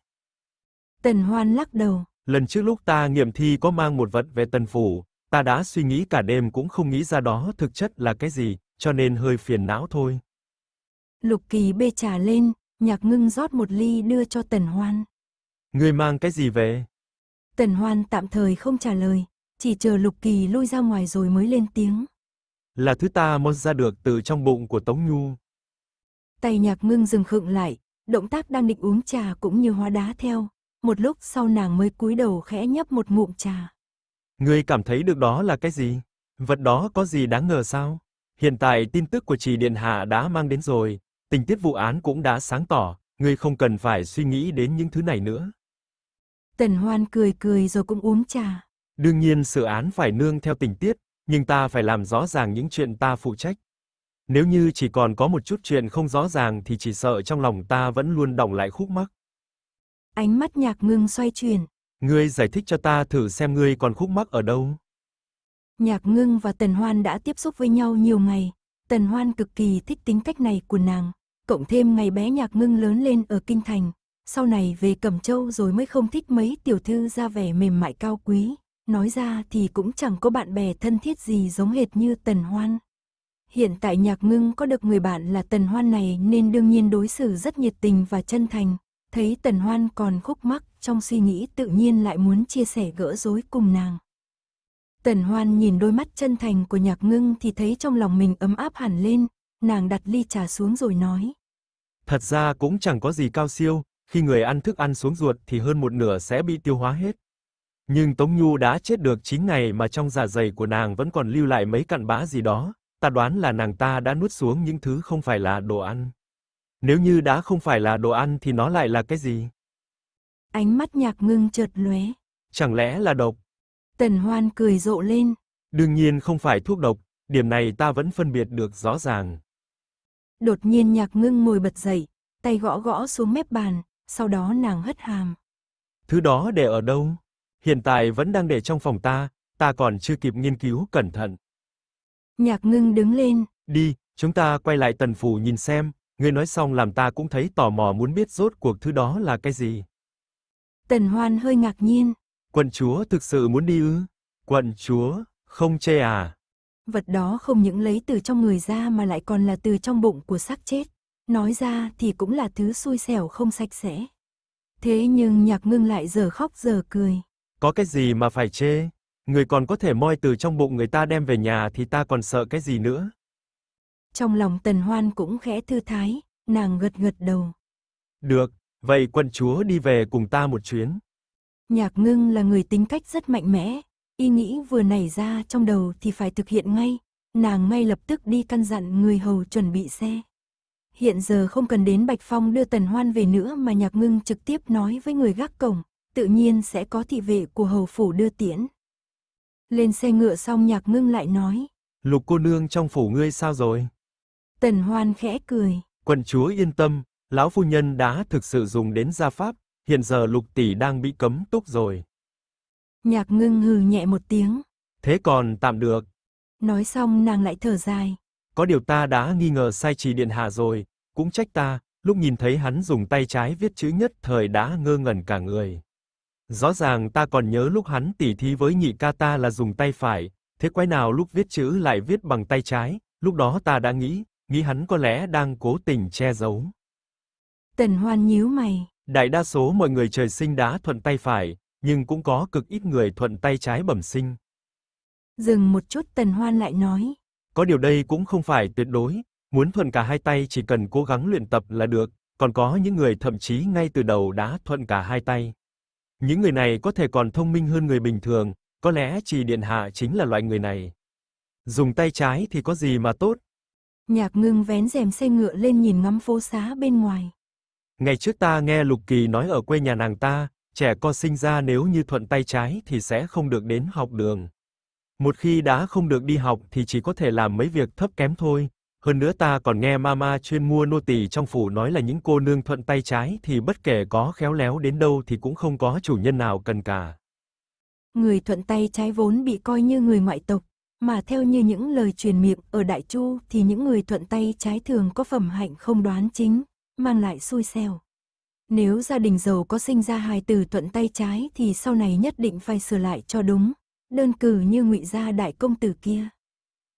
Tần Hoan lắc đầu. Lần trước lúc ta nghiệm thi có mang một vật về tần phủ, ta đã suy nghĩ cả đêm cũng không nghĩ ra đó thực chất là cái gì, cho nên hơi phiền não thôi. Lục Kỳ bê trà lên, Nhạc Ngưng rót một ly đưa cho Tần Hoan. Ngươi mang cái gì về? Tần Hoan tạm thời không trả lời, chỉ chờ Lục Kỳ lui ra ngoài rồi mới lên tiếng. Là thứ ta mót ra được từ trong bụng của Tống Nhu. Tay Nhạc Ngưng dừng khựng lại, động tác đang định uống trà cũng như hóa đá theo, một lúc sau nàng mới cúi đầu khẽ nhấp một ngụm trà. Ngươi cảm thấy được đó là cái gì? Vật đó có gì đáng ngờ sao? Hiện tại tin tức của Trì Điện Hạ đã mang đến rồi, tình tiết vụ án cũng đã sáng tỏ, ngươi không cần phải suy nghĩ đến những thứ này nữa. Tần Hoan cười cười rồi cũng uống trà. Đương nhiên sự án phải nương theo tình tiết, nhưng ta phải làm rõ ràng những chuyện ta phụ trách. Nếu như chỉ còn có một chút chuyện không rõ ràng thì chỉ sợ trong lòng ta vẫn luôn đọng lại khúc mắc. Ánh mắt nhạc ngưng xoay chuyển. Ngươi giải thích cho ta thử xem ngươi còn khúc mắc ở đâu. Nhạc ngưng và Tần Hoan đã tiếp xúc với nhau nhiều ngày. Tần Hoan cực kỳ thích tính cách này của nàng. Cộng thêm ngày bé nhạc ngưng lớn lên ở Kinh Thành. Sau này về Cẩm Châu rồi mới không thích mấy tiểu thư ra vẻ mềm mại cao quý. Nói ra thì cũng chẳng có bạn bè thân thiết gì giống hệt như Tần Hoan. Hiện tại nhạc ngưng có được người bạn là Tần Hoan này nên đương nhiên đối xử rất nhiệt tình và chân thành, thấy Tần Hoan còn khúc mắc trong suy nghĩ tự nhiên lại muốn chia sẻ gỡ rối cùng nàng. Tần Hoan nhìn đôi mắt chân thành của nhạc ngưng thì thấy trong lòng mình ấm áp hẳn lên, nàng đặt ly trà xuống rồi nói. Thật ra cũng chẳng có gì cao siêu, khi người ăn thức ăn xuống ruột thì hơn một nửa sẽ bị tiêu hóa hết. Nhưng Tống Nhu đã chết được 9 ngày mà trong dạ dày của nàng vẫn còn lưu lại mấy cặn bã gì đó, ta đoán là nàng ta đã nuốt xuống những thứ không phải là đồ ăn. Nếu như đã không phải là đồ ăn thì nó lại là cái gì? Ánh mắt nhạc ngưng chợt lóe. Chẳng lẽ là độc? Tần Hoan cười rộ lên. Đương nhiên không phải thuốc độc, điểm này ta vẫn phân biệt được rõ ràng. Đột nhiên nhạc ngưng ngồi bật dậy, tay gõ gõ xuống mép bàn, sau đó nàng hất hàm. Thứ đó để ở đâu? Hiện tại vẫn đang để trong phòng ta, ta còn chưa kịp nghiên cứu cẩn thận. Nhạc ngưng đứng lên. Đi, chúng ta quay lại tần phủ nhìn xem, Ngươi nói xong làm ta cũng thấy tò mò muốn biết rốt cuộc thứ đó là cái gì. Tần Hoan hơi ngạc nhiên. Quận chúa thực sự muốn đi ư? Quận chúa, không chê à? Vật đó không những lấy từ trong người ra mà lại còn là từ trong bụng của xác chết. Nói ra thì cũng là thứ xui xẻo không sạch sẽ. Thế nhưng nhạc ngưng lại giờ khóc giờ cười. Có cái gì mà phải chê? Người còn có thể moi từ trong bụng người ta đem về nhà thì ta còn sợ cái gì nữa? Trong lòng tần hoan cũng khẽ thư thái, nàng gật gật đầu. Được, vậy quân chúa đi về cùng ta một chuyến. Nhạc ngưng là người tính cách rất mạnh mẽ, ý nghĩ vừa nảy ra trong đầu thì phải thực hiện ngay, nàng ngay lập tức đi căn dặn người hầu chuẩn bị xe. Hiện giờ không cần đến Bạch Phong đưa Tần Hoan về nữa mà Nhạc Ngưng trực tiếp nói với người gác cổng, tự nhiên sẽ có thị vệ của hầu phủ đưa tiễn. Lên xe ngựa xong Nhạc Ngưng lại nói, Lục cô nương trong phủ ngươi sao rồi? Tần Hoan khẽ cười. Quận chúa yên tâm, lão phu nhân đã thực sự dùng đến gia pháp, hiện giờ lục tỷ đang bị cấm túc rồi. Nhạc ngưng hừ nhẹ một tiếng. Thế còn tạm được. Nói xong nàng lại thở dài. Có điều ta đã nghi ngờ sai trì điện hạ rồi, cũng trách ta, lúc nhìn thấy hắn dùng tay trái viết chữ nhất thời đã ngơ ngẩn cả người. Rõ ràng ta còn nhớ lúc hắn tỉ thi với nhị ca ta là dùng tay phải, thế quái nào lúc viết chữ lại viết bằng tay trái, lúc đó ta đã nghĩ, nghĩ hắn có lẽ đang cố tình che giấu. Tần Hoan nhíu mày. Đại đa số mọi người trời sinh đã thuận tay phải, nhưng cũng có cực ít người thuận tay trái bẩm sinh. Dừng một chút Tần Hoan lại nói. Có điều đây cũng không phải tuyệt đối, muốn thuận cả hai tay chỉ cần cố gắng luyện tập là được, còn có những người thậm chí ngay từ đầu đã thuận cả hai tay. Những người này có thể còn thông minh hơn người bình thường, có lẽ chỉ điện hạ chính là loại người này. Dùng tay trái thì có gì mà tốt, Nhạc ngưng vén rèm xe ngựa lên nhìn ngắm phố xá bên ngoài. Ngày trước ta nghe Lục Kỳ nói ở quê nhà nàng ta, trẻ con sinh ra nếu như thuận tay trái thì sẽ không được đến học đường. Một khi đã không được đi học thì chỉ có thể làm mấy việc thấp kém thôi. Hơn nữa ta còn nghe mama chuyên mua nô tỳ trong phủ nói là những cô nương thuận tay trái thì bất kể có khéo léo đến đâu thì cũng không có chủ nhân nào cần cả. Người thuận tay trái vốn bị coi như người ngoại tộc, mà theo như những lời truyền miệng ở Đại Chu thì những người thuận tay trái thường có phẩm hạnh không đoán chính, mang lại xui xẻo. Nếu gia đình giàu có sinh ra hài từ thuận tay trái thì sau này nhất định phải sửa lại cho đúng, đơn cử như ngụy gia đại công tử kia.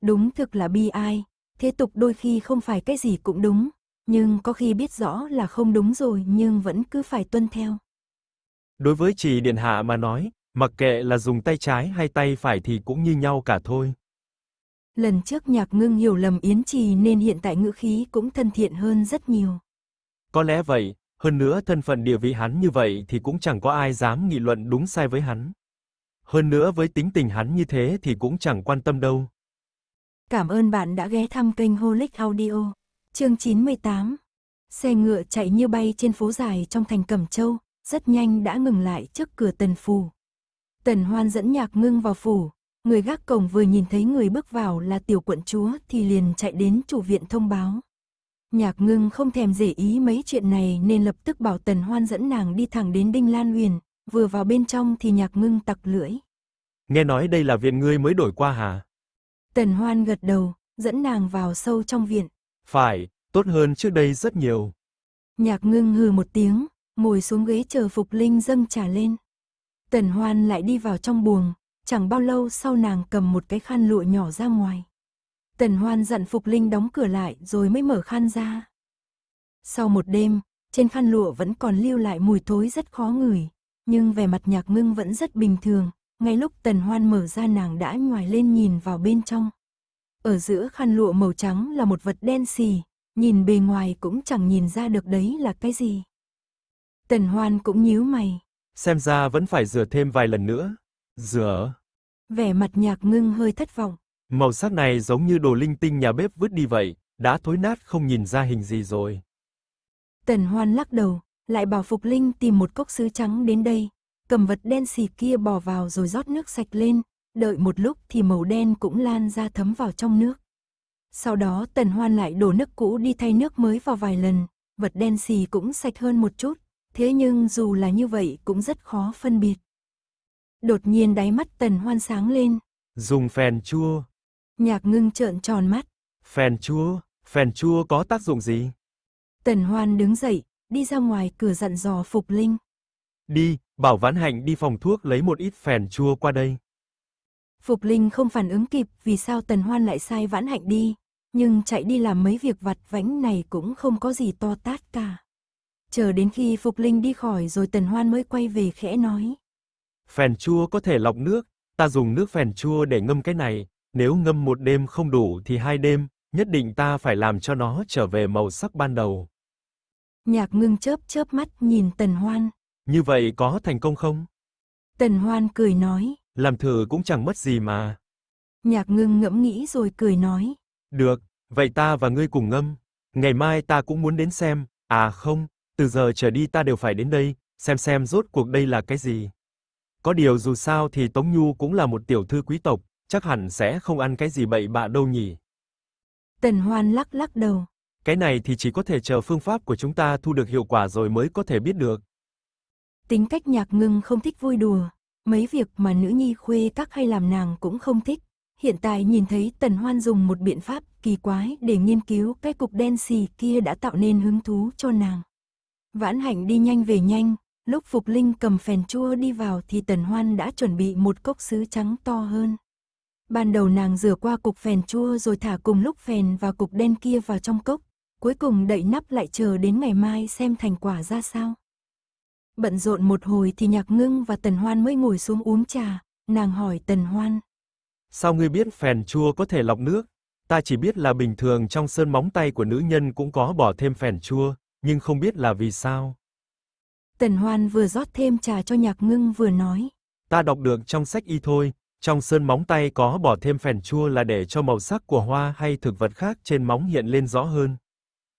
Đúng thực là bi ai, thế tục đôi khi không phải cái gì cũng đúng, nhưng có khi biết rõ là không đúng rồi nhưng vẫn cứ phải tuân theo. Đối với chị Điện Hạ mà nói, Mặc kệ là dùng tay trái hay tay phải thì cũng như nhau cả thôi. Lần trước nhạc ngưng hiểu lầm Yến Trì nên hiện tại ngữ khí cũng thân thiện hơn rất nhiều. Có lẽ vậy, hơn nữa thân phận địa vị hắn như vậy thì cũng chẳng có ai dám nghị luận đúng sai với hắn. Hơn nữa với tính tình hắn như thế thì cũng chẳng quan tâm đâu. Cảm ơn bạn đã ghé thăm kênh Holic Audio. Chương 98. Xe ngựa chạy như bay trên phố dài trong thành Cẩm Châu, rất nhanh đã ngừng lại trước cửa Tần Phù. Tần Hoan dẫn nhạc ngưng vào phủ, người gác cổng vừa nhìn thấy người bước vào là tiểu quận chúa thì liền chạy đến chủ viện thông báo. Nhạc ngưng không thèm để ý mấy chuyện này nên lập tức bảo Tần Hoan dẫn nàng đi thẳng đến Đinh Lan Huyền, vừa vào bên trong thì nhạc ngưng tặc lưỡi. Nghe nói đây là viện ngươi mới đổi qua hả? Tần Hoan gật đầu, dẫn nàng vào sâu trong viện. Phải, tốt hơn trước đây rất nhiều. Nhạc ngưng hừ một tiếng, ngồi xuống ghế chờ Phục Linh dâng trà lên. Tần Hoan lại đi vào trong buồng, chẳng bao lâu sau nàng cầm một cái khăn lụa nhỏ ra ngoài. Tần Hoan dặn Phục Linh đóng cửa lại rồi mới mở khăn ra. Sau một đêm, trên khăn lụa vẫn còn lưu lại mùi thối rất khó ngửi, nhưng vẻ mặt nhạc ngưng vẫn rất bình thường, ngay lúc Tần Hoan mở ra nàng đã ngoài lên nhìn vào bên trong. Ở giữa khăn lụa màu trắng là một vật đen xì, nhìn bề ngoài cũng chẳng nhìn ra được đấy là cái gì. Tần Hoan cũng nhíu mày, xem ra vẫn phải rửa thêm vài lần nữa. Rửa. Vẻ mặt nhạc ngưng hơi thất vọng. Màu sắc này giống như đồ linh tinh nhà bếp vứt đi vậy, đã thối nát không nhìn ra hình gì rồi. Tần Hoan lắc đầu, lại bảo Phục Linh tìm một cốc sứ trắng đến đây, cầm vật đen xì kia bỏ vào rồi rót nước sạch lên, đợi một lúc thì màu đen cũng lan ra thấm vào trong nước. Sau đó Tần Hoan lại đổ nước cũ đi thay nước mới vào vài lần, vật đen xì cũng sạch hơn một chút, thế nhưng dù là như vậy cũng rất khó phân biệt. Đột nhiên đáy mắt tần hoan sáng lên. Dùng phèn chua. Nhạc ngưng trợn tròn mắt. Phèn chua, phèn chua có tác dụng gì? Tần hoan đứng dậy, đi ra ngoài cửa dặn dò Phục Linh. Đi, bảo vãn hạnh đi phòng thuốc lấy một ít phèn chua qua đây. Phục Linh không phản ứng kịp vì sao Tần Hoan lại sai vãn hạnh đi, nhưng chạy đi làm mấy việc vặt vãnh này cũng không có gì to tát cả. Chờ đến khi Phục Linh đi khỏi rồi Tần Hoan mới quay về khẽ nói. Phèn chua có thể lọc nước, ta dùng nước phèn chua để ngâm cái này, nếu ngâm một đêm không đủ thì hai đêm, nhất định ta phải làm cho nó trở về màu sắc ban đầu. Nhạc ngưng chớp chớp mắt nhìn Tần Hoan. Như vậy có thành công không? Tần Hoan cười nói. Làm thử cũng chẳng mất gì mà. Nhạc ngưng ngẫm nghĩ rồi cười nói. Được, vậy ta và ngươi cùng ngâm. Ngày mai ta cũng muốn đến xem. À không, từ giờ trở đi ta đều phải đến đây, xem xem rốt cuộc đây là cái gì. Có điều dù sao thì Tống Nhu cũng là một tiểu thư quý tộc, chắc hẳn sẽ không ăn cái gì bậy bạ đâu nhỉ. Tần Hoan lắc lắc đầu. Cái này thì chỉ có thể chờ phương pháp của chúng ta thu được hiệu quả rồi mới có thể biết được. Tính cách Nhạc Ngưng không thích vui đùa, mấy việc mà nữ nhi khuê các hay làm nàng cũng không thích. Hiện tại nhìn thấy Tần Hoan dùng một biện pháp kỳ quái để nghiên cứu cái cục đen xì kia đã tạo nên hứng thú cho nàng. Vãn hạnh đi nhanh về nhanh, lúc Phục Linh cầm phèn chua đi vào thì Tần Hoan đã chuẩn bị một cốc sứ trắng to hơn. Ban đầu nàng rửa qua cục phèn chua rồi thả cùng lúc phèn và cục đen kia vào trong cốc, cuối cùng đậy nắp lại chờ đến ngày mai xem thành quả ra sao. Bận rộn một hồi thì Nhạc Ngưng và Tần Hoan mới ngồi xuống uống trà, nàng hỏi Tần Hoan. Sao ngươi biết phèn chua có thể lọc nước? Ta chỉ biết là bình thường trong sơn móng tay của nữ nhân cũng có bỏ thêm phèn chua nhưng không biết là vì sao. Tần Hoan vừa rót thêm trà cho Nhạc Ngưng vừa nói. Ta đọc được trong sách y thôi, trong sơn móng tay có bỏ thêm phèn chua là để cho màu sắc của hoa hay thực vật khác trên móng hiện lên rõ hơn.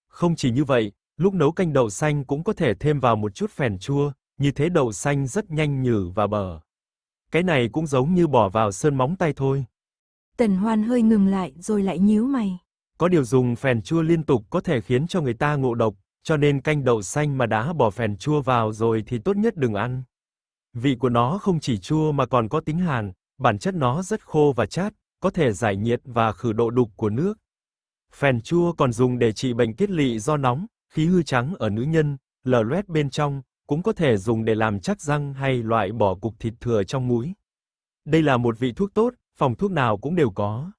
Không chỉ như vậy, lúc nấu canh đậu xanh cũng có thể thêm vào một chút phèn chua, như thế đậu xanh rất nhanh nhừ và bở. Cái này cũng giống như bỏ vào sơn móng tay thôi. Tần Hoan hơi ngừng lại rồi lại nhíu mày. Có điều dùng phèn chua liên tục có thể khiến cho người ta ngộ độc, cho nên canh đậu xanh mà đã bỏ phèn chua vào rồi thì tốt nhất đừng ăn. Vị của nó không chỉ chua mà còn có tính hàn, bản chất nó rất khô và chát, có thể giải nhiệt và khử độ đục của nước. Phèn chua còn dùng để trị bệnh kết lị do nóng, khí hư trắng ở nữ nhân, lở loét bên trong, cũng có thể dùng để làm chắc răng hay loại bỏ cục thịt thừa trong mũi. Đây là một vị thuốc tốt, phòng thuốc nào cũng đều có.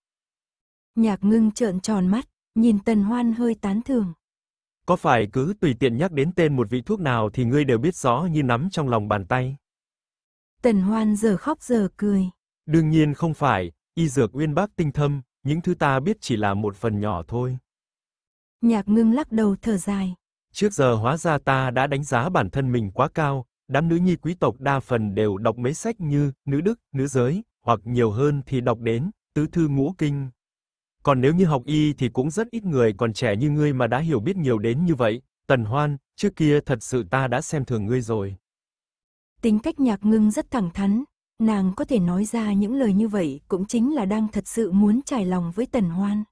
Nhạc ngưng trợn tròn mắt, nhìn Tần Hoan hơi tán thưởng. Có phải cứ tùy tiện nhắc đến tên một vị thuốc nào thì ngươi đều biết rõ như nắm trong lòng bàn tay? Tần Hoan giờ khóc giờ cười. Đương nhiên không phải, y dược uyên bác tinh thâm, những thứ ta biết chỉ là một phần nhỏ thôi. Nhạc ngưng lắc đầu thở dài. Trước giờ hóa ra ta đã đánh giá bản thân mình quá cao, đám nữ nhi quý tộc đa phần đều đọc mấy sách như Nữ Đức, Nữ Giới, hoặc nhiều hơn thì đọc đến Tứ Thư Ngũ Kinh, còn nếu như học y thì cũng rất ít người còn trẻ như ngươi mà đã hiểu biết nhiều đến như vậy. Tần Hoan, trước kia thật sự ta đã xem thường ngươi rồi. Tính cách nhạc ngưng rất thẳng thắn, nàng có thể nói ra những lời như vậy cũng chính là đang thật sự muốn trải lòng với Tần Hoan.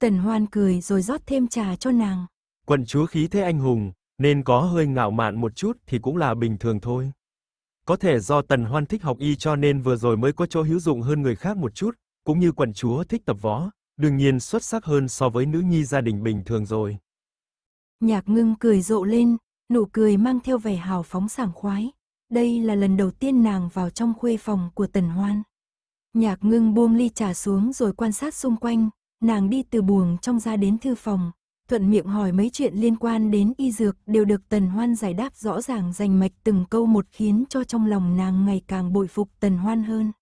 Tần Hoan cười rồi rót thêm trà cho nàng. Quận chúa khí thế anh hùng, nên có hơi ngạo mạn một chút thì cũng là bình thường thôi. Có thể do Tần Hoan thích học y cho nên vừa rồi mới có chỗ hữu dụng hơn người khác một chút, cũng như quận chúa thích tập võ, đương nhiên xuất sắc hơn so với nữ nhi gia đình bình thường rồi. Nhạc ngưng cười rộ lên, nụ cười mang theo vẻ hào phóng sảng khoái. Đây là lần đầu tiên nàng vào trong khuê phòng của Tần Hoan. Nhạc ngưng buông ly trà xuống rồi quan sát xung quanh, nàng đi từ buồng trong ra đến thư phòng, thuận miệng hỏi mấy chuyện liên quan đến y dược đều được Tần Hoan giải đáp rõ ràng dành mạch từng câu một khiến cho trong lòng nàng ngày càng bội phục Tần Hoan hơn.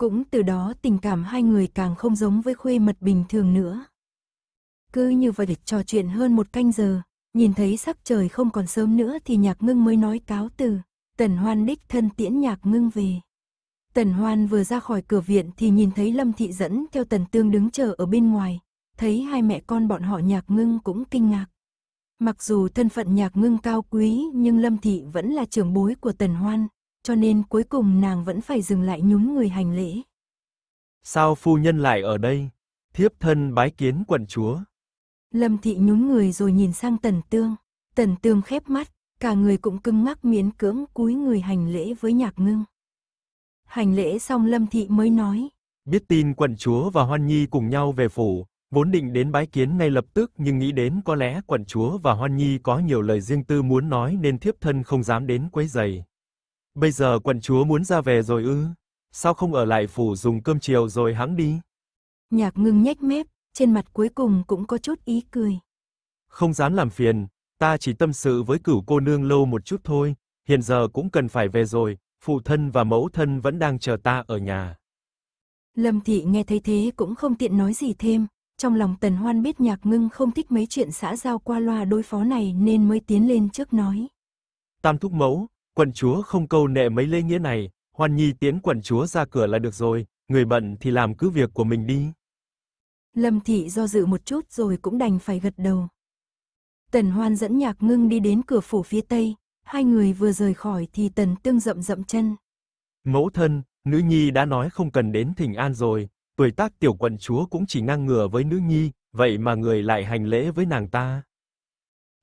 Cũng từ đó tình cảm hai người càng không giống với khuê mật bình thường nữa. Cứ như vậy trò chuyện hơn một canh giờ, nhìn thấy sắc trời không còn sớm nữa thì nhạc ngưng mới nói cáo từ. Tần Hoan đích thân tiễn nhạc ngưng về. Tần Hoan vừa ra khỏi cửa viện thì nhìn thấy Lâm Thị dẫn theo Tần Tương đứng chờ ở bên ngoài, thấy hai mẹ con bọn họ nhạc ngưng cũng kinh ngạc. Mặc dù thân phận nhạc ngưng cao quý nhưng Lâm Thị vẫn là trưởng bối của Tần Hoan, cho nên cuối cùng nàng vẫn phải dừng lại nhún người hành lễ. Sao phu nhân lại ở đây? Thiếp thân bái kiến quận chúa. Lâm thị nhún người rồi nhìn sang tần tương. Tần tương khép mắt, cả người cũng cưng ngắc miến cưỡng cúi người hành lễ với nhạc ngưng. Hành lễ xong Lâm thị mới nói. Biết tin quận chúa và Hoan Nhi cùng nhau về phủ, vốn định đến bái kiến ngay lập tức nhưng nghĩ đến có lẽ quận chúa và Hoan Nhi có nhiều lời riêng tư muốn nói nên thiếp thân không dám đến quấy giày. Bây giờ quận chúa muốn ra về rồi ư? Sao không ở lại phủ dùng cơm chiều rồi hắng đi? Nhạc ngưng nhếch mép, trên mặt cuối cùng cũng có chút ý cười. Không dám làm phiền, ta chỉ tâm sự với cửu cô nương lâu một chút thôi, hiện giờ cũng cần phải về rồi, phụ thân và mẫu thân vẫn đang chờ ta ở nhà. Lâm thị nghe thấy thế cũng không tiện nói gì thêm, trong lòng Tần Hoan biết Nhạc Ngưng không thích mấy chuyện xã giao qua loa đối phó này nên mới tiến lên trước nói. Tam thúc mẫu, Quận chúa không câu nệ mấy lễ nghĩa này, Hoan Nhi tiễn quận chúa ra cửa là được rồi, người bận thì làm cứ việc của mình đi. Lâm Thị do dự một chút rồi cũng đành phải gật đầu. Tần Hoan dẫn Nhạc Ngưng đi đến cửa phủ phía tây, hai người vừa rời khỏi thì Tần Tương rậm rậm chân. Mẫu thân, nữ nhi đã nói không cần đến Thỉnh An rồi, tuổi tác tiểu quận chúa cũng chỉ ngang ngừa với nữ nhi, vậy mà người lại hành lễ với nàng ta.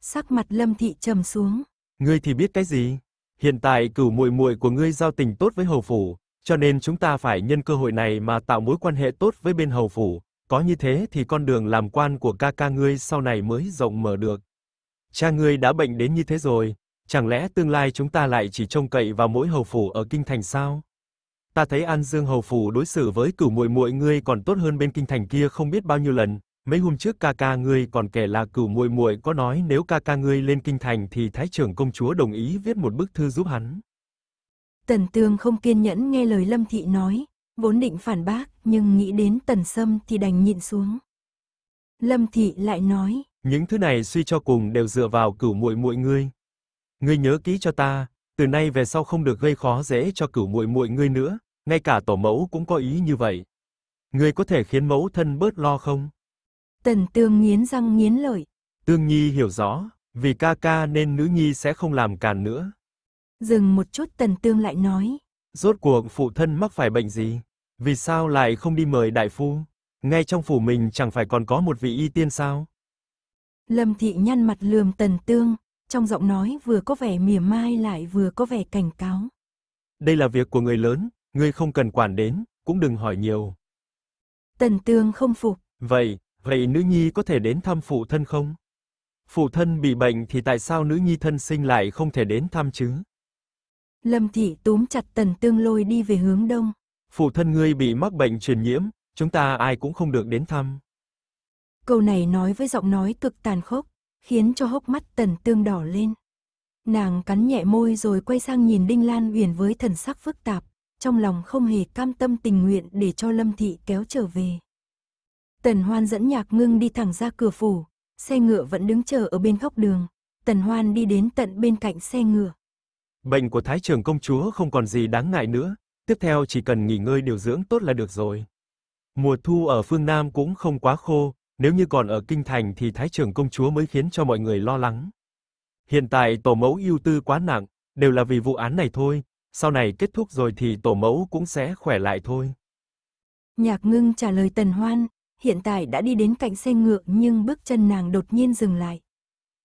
Sắc mặt Lâm Thị trầm xuống. Ngươi thì biết cái gì? hiện tại cửu muội muội của ngươi giao tình tốt với hầu phủ, cho nên chúng ta phải nhân cơ hội này mà tạo mối quan hệ tốt với bên hầu phủ, có như thế thì con đường làm quan của ca ca ngươi sau này mới rộng mở được. Cha ngươi đã bệnh đến như thế rồi, chẳng lẽ tương lai chúng ta lại chỉ trông cậy vào mỗi hầu phủ ở kinh thành sao? Ta thấy An Dương hầu phủ đối xử với cửu muội muội ngươi còn tốt hơn bên kinh thành kia không biết bao nhiêu lần, Mấy hôm trước ca ca ngươi còn kể là cửu muội muội có nói nếu ca ca ngươi lên kinh thành thì thái trưởng công chúa đồng ý viết một bức thư giúp hắn. Tần Tương không kiên nhẫn nghe lời Lâm Thị nói, vốn định phản bác, nhưng nghĩ đến Tần Sâm thì đành nhịn xuống. Lâm Thị lại nói, những thứ này suy cho cùng đều dựa vào cửu muội muội ngươi. Ngươi nhớ kỹ cho ta, từ nay về sau không được gây khó dễ cho cửu muội muội ngươi nữa, ngay cả tổ mẫu cũng có ý như vậy. Ngươi có thể khiến mẫu thân bớt lo không? Tần Tương nghiến răng nghiến lợi. Tương Nhi hiểu rõ, vì ca ca nên nữ nhi sẽ không làm càn nữa. Dừng một chút Tần Tương lại nói. Rốt cuộc phụ thân mắc phải bệnh gì? Vì sao lại không đi mời đại phu? Ngay trong phủ mình chẳng phải còn có một vị y tiên sao? Lâm Thị nhăn mặt lườm Tần Tương, trong giọng nói vừa có vẻ mỉa mai lại vừa có vẻ cảnh cáo. Đây là việc của người lớn, ngươi không cần quản đến, cũng đừng hỏi nhiều. Tần Tương không phục. Vậy, Vậy nữ nhi có thể đến thăm phụ thân không? Phụ thân bị bệnh thì tại sao nữ nhi thân sinh lại không thể đến thăm chứ? Lâm Thị túm chặt tần tương lôi đi về hướng đông. Phụ thân ngươi bị mắc bệnh truyền nhiễm, chúng ta ai cũng không được đến thăm. Câu này nói với giọng nói cực tàn khốc, khiến cho hốc mắt tần tương đỏ lên. Nàng cắn nhẹ môi rồi quay sang nhìn Đinh Lan Uyển với thần sắc phức tạp, trong lòng không hề cam tâm tình nguyện để cho Lâm Thị kéo trở về. Tần Hoan dẫn nhạc ngưng đi thẳng ra cửa phủ, xe ngựa vẫn đứng chờ ở bên góc đường. Tần Hoan đi đến tận bên cạnh xe ngựa. Bệnh của Thái trưởng công chúa không còn gì đáng ngại nữa, tiếp theo chỉ cần nghỉ ngơi điều dưỡng tốt là được rồi. Mùa thu ở phương Nam cũng không quá khô, nếu như còn ở kinh thành thì Thái trưởng công chúa mới khiến cho mọi người lo lắng. Hiện tại tổ mẫu ưu tư quá nặng, đều là vì vụ án này thôi, sau này kết thúc rồi thì tổ mẫu cũng sẽ khỏe lại thôi. Nhạc ngưng trả lời Tần Hoan, hiện tại đã đi đến cạnh xe ngựa nhưng bước chân nàng đột nhiên dừng lại.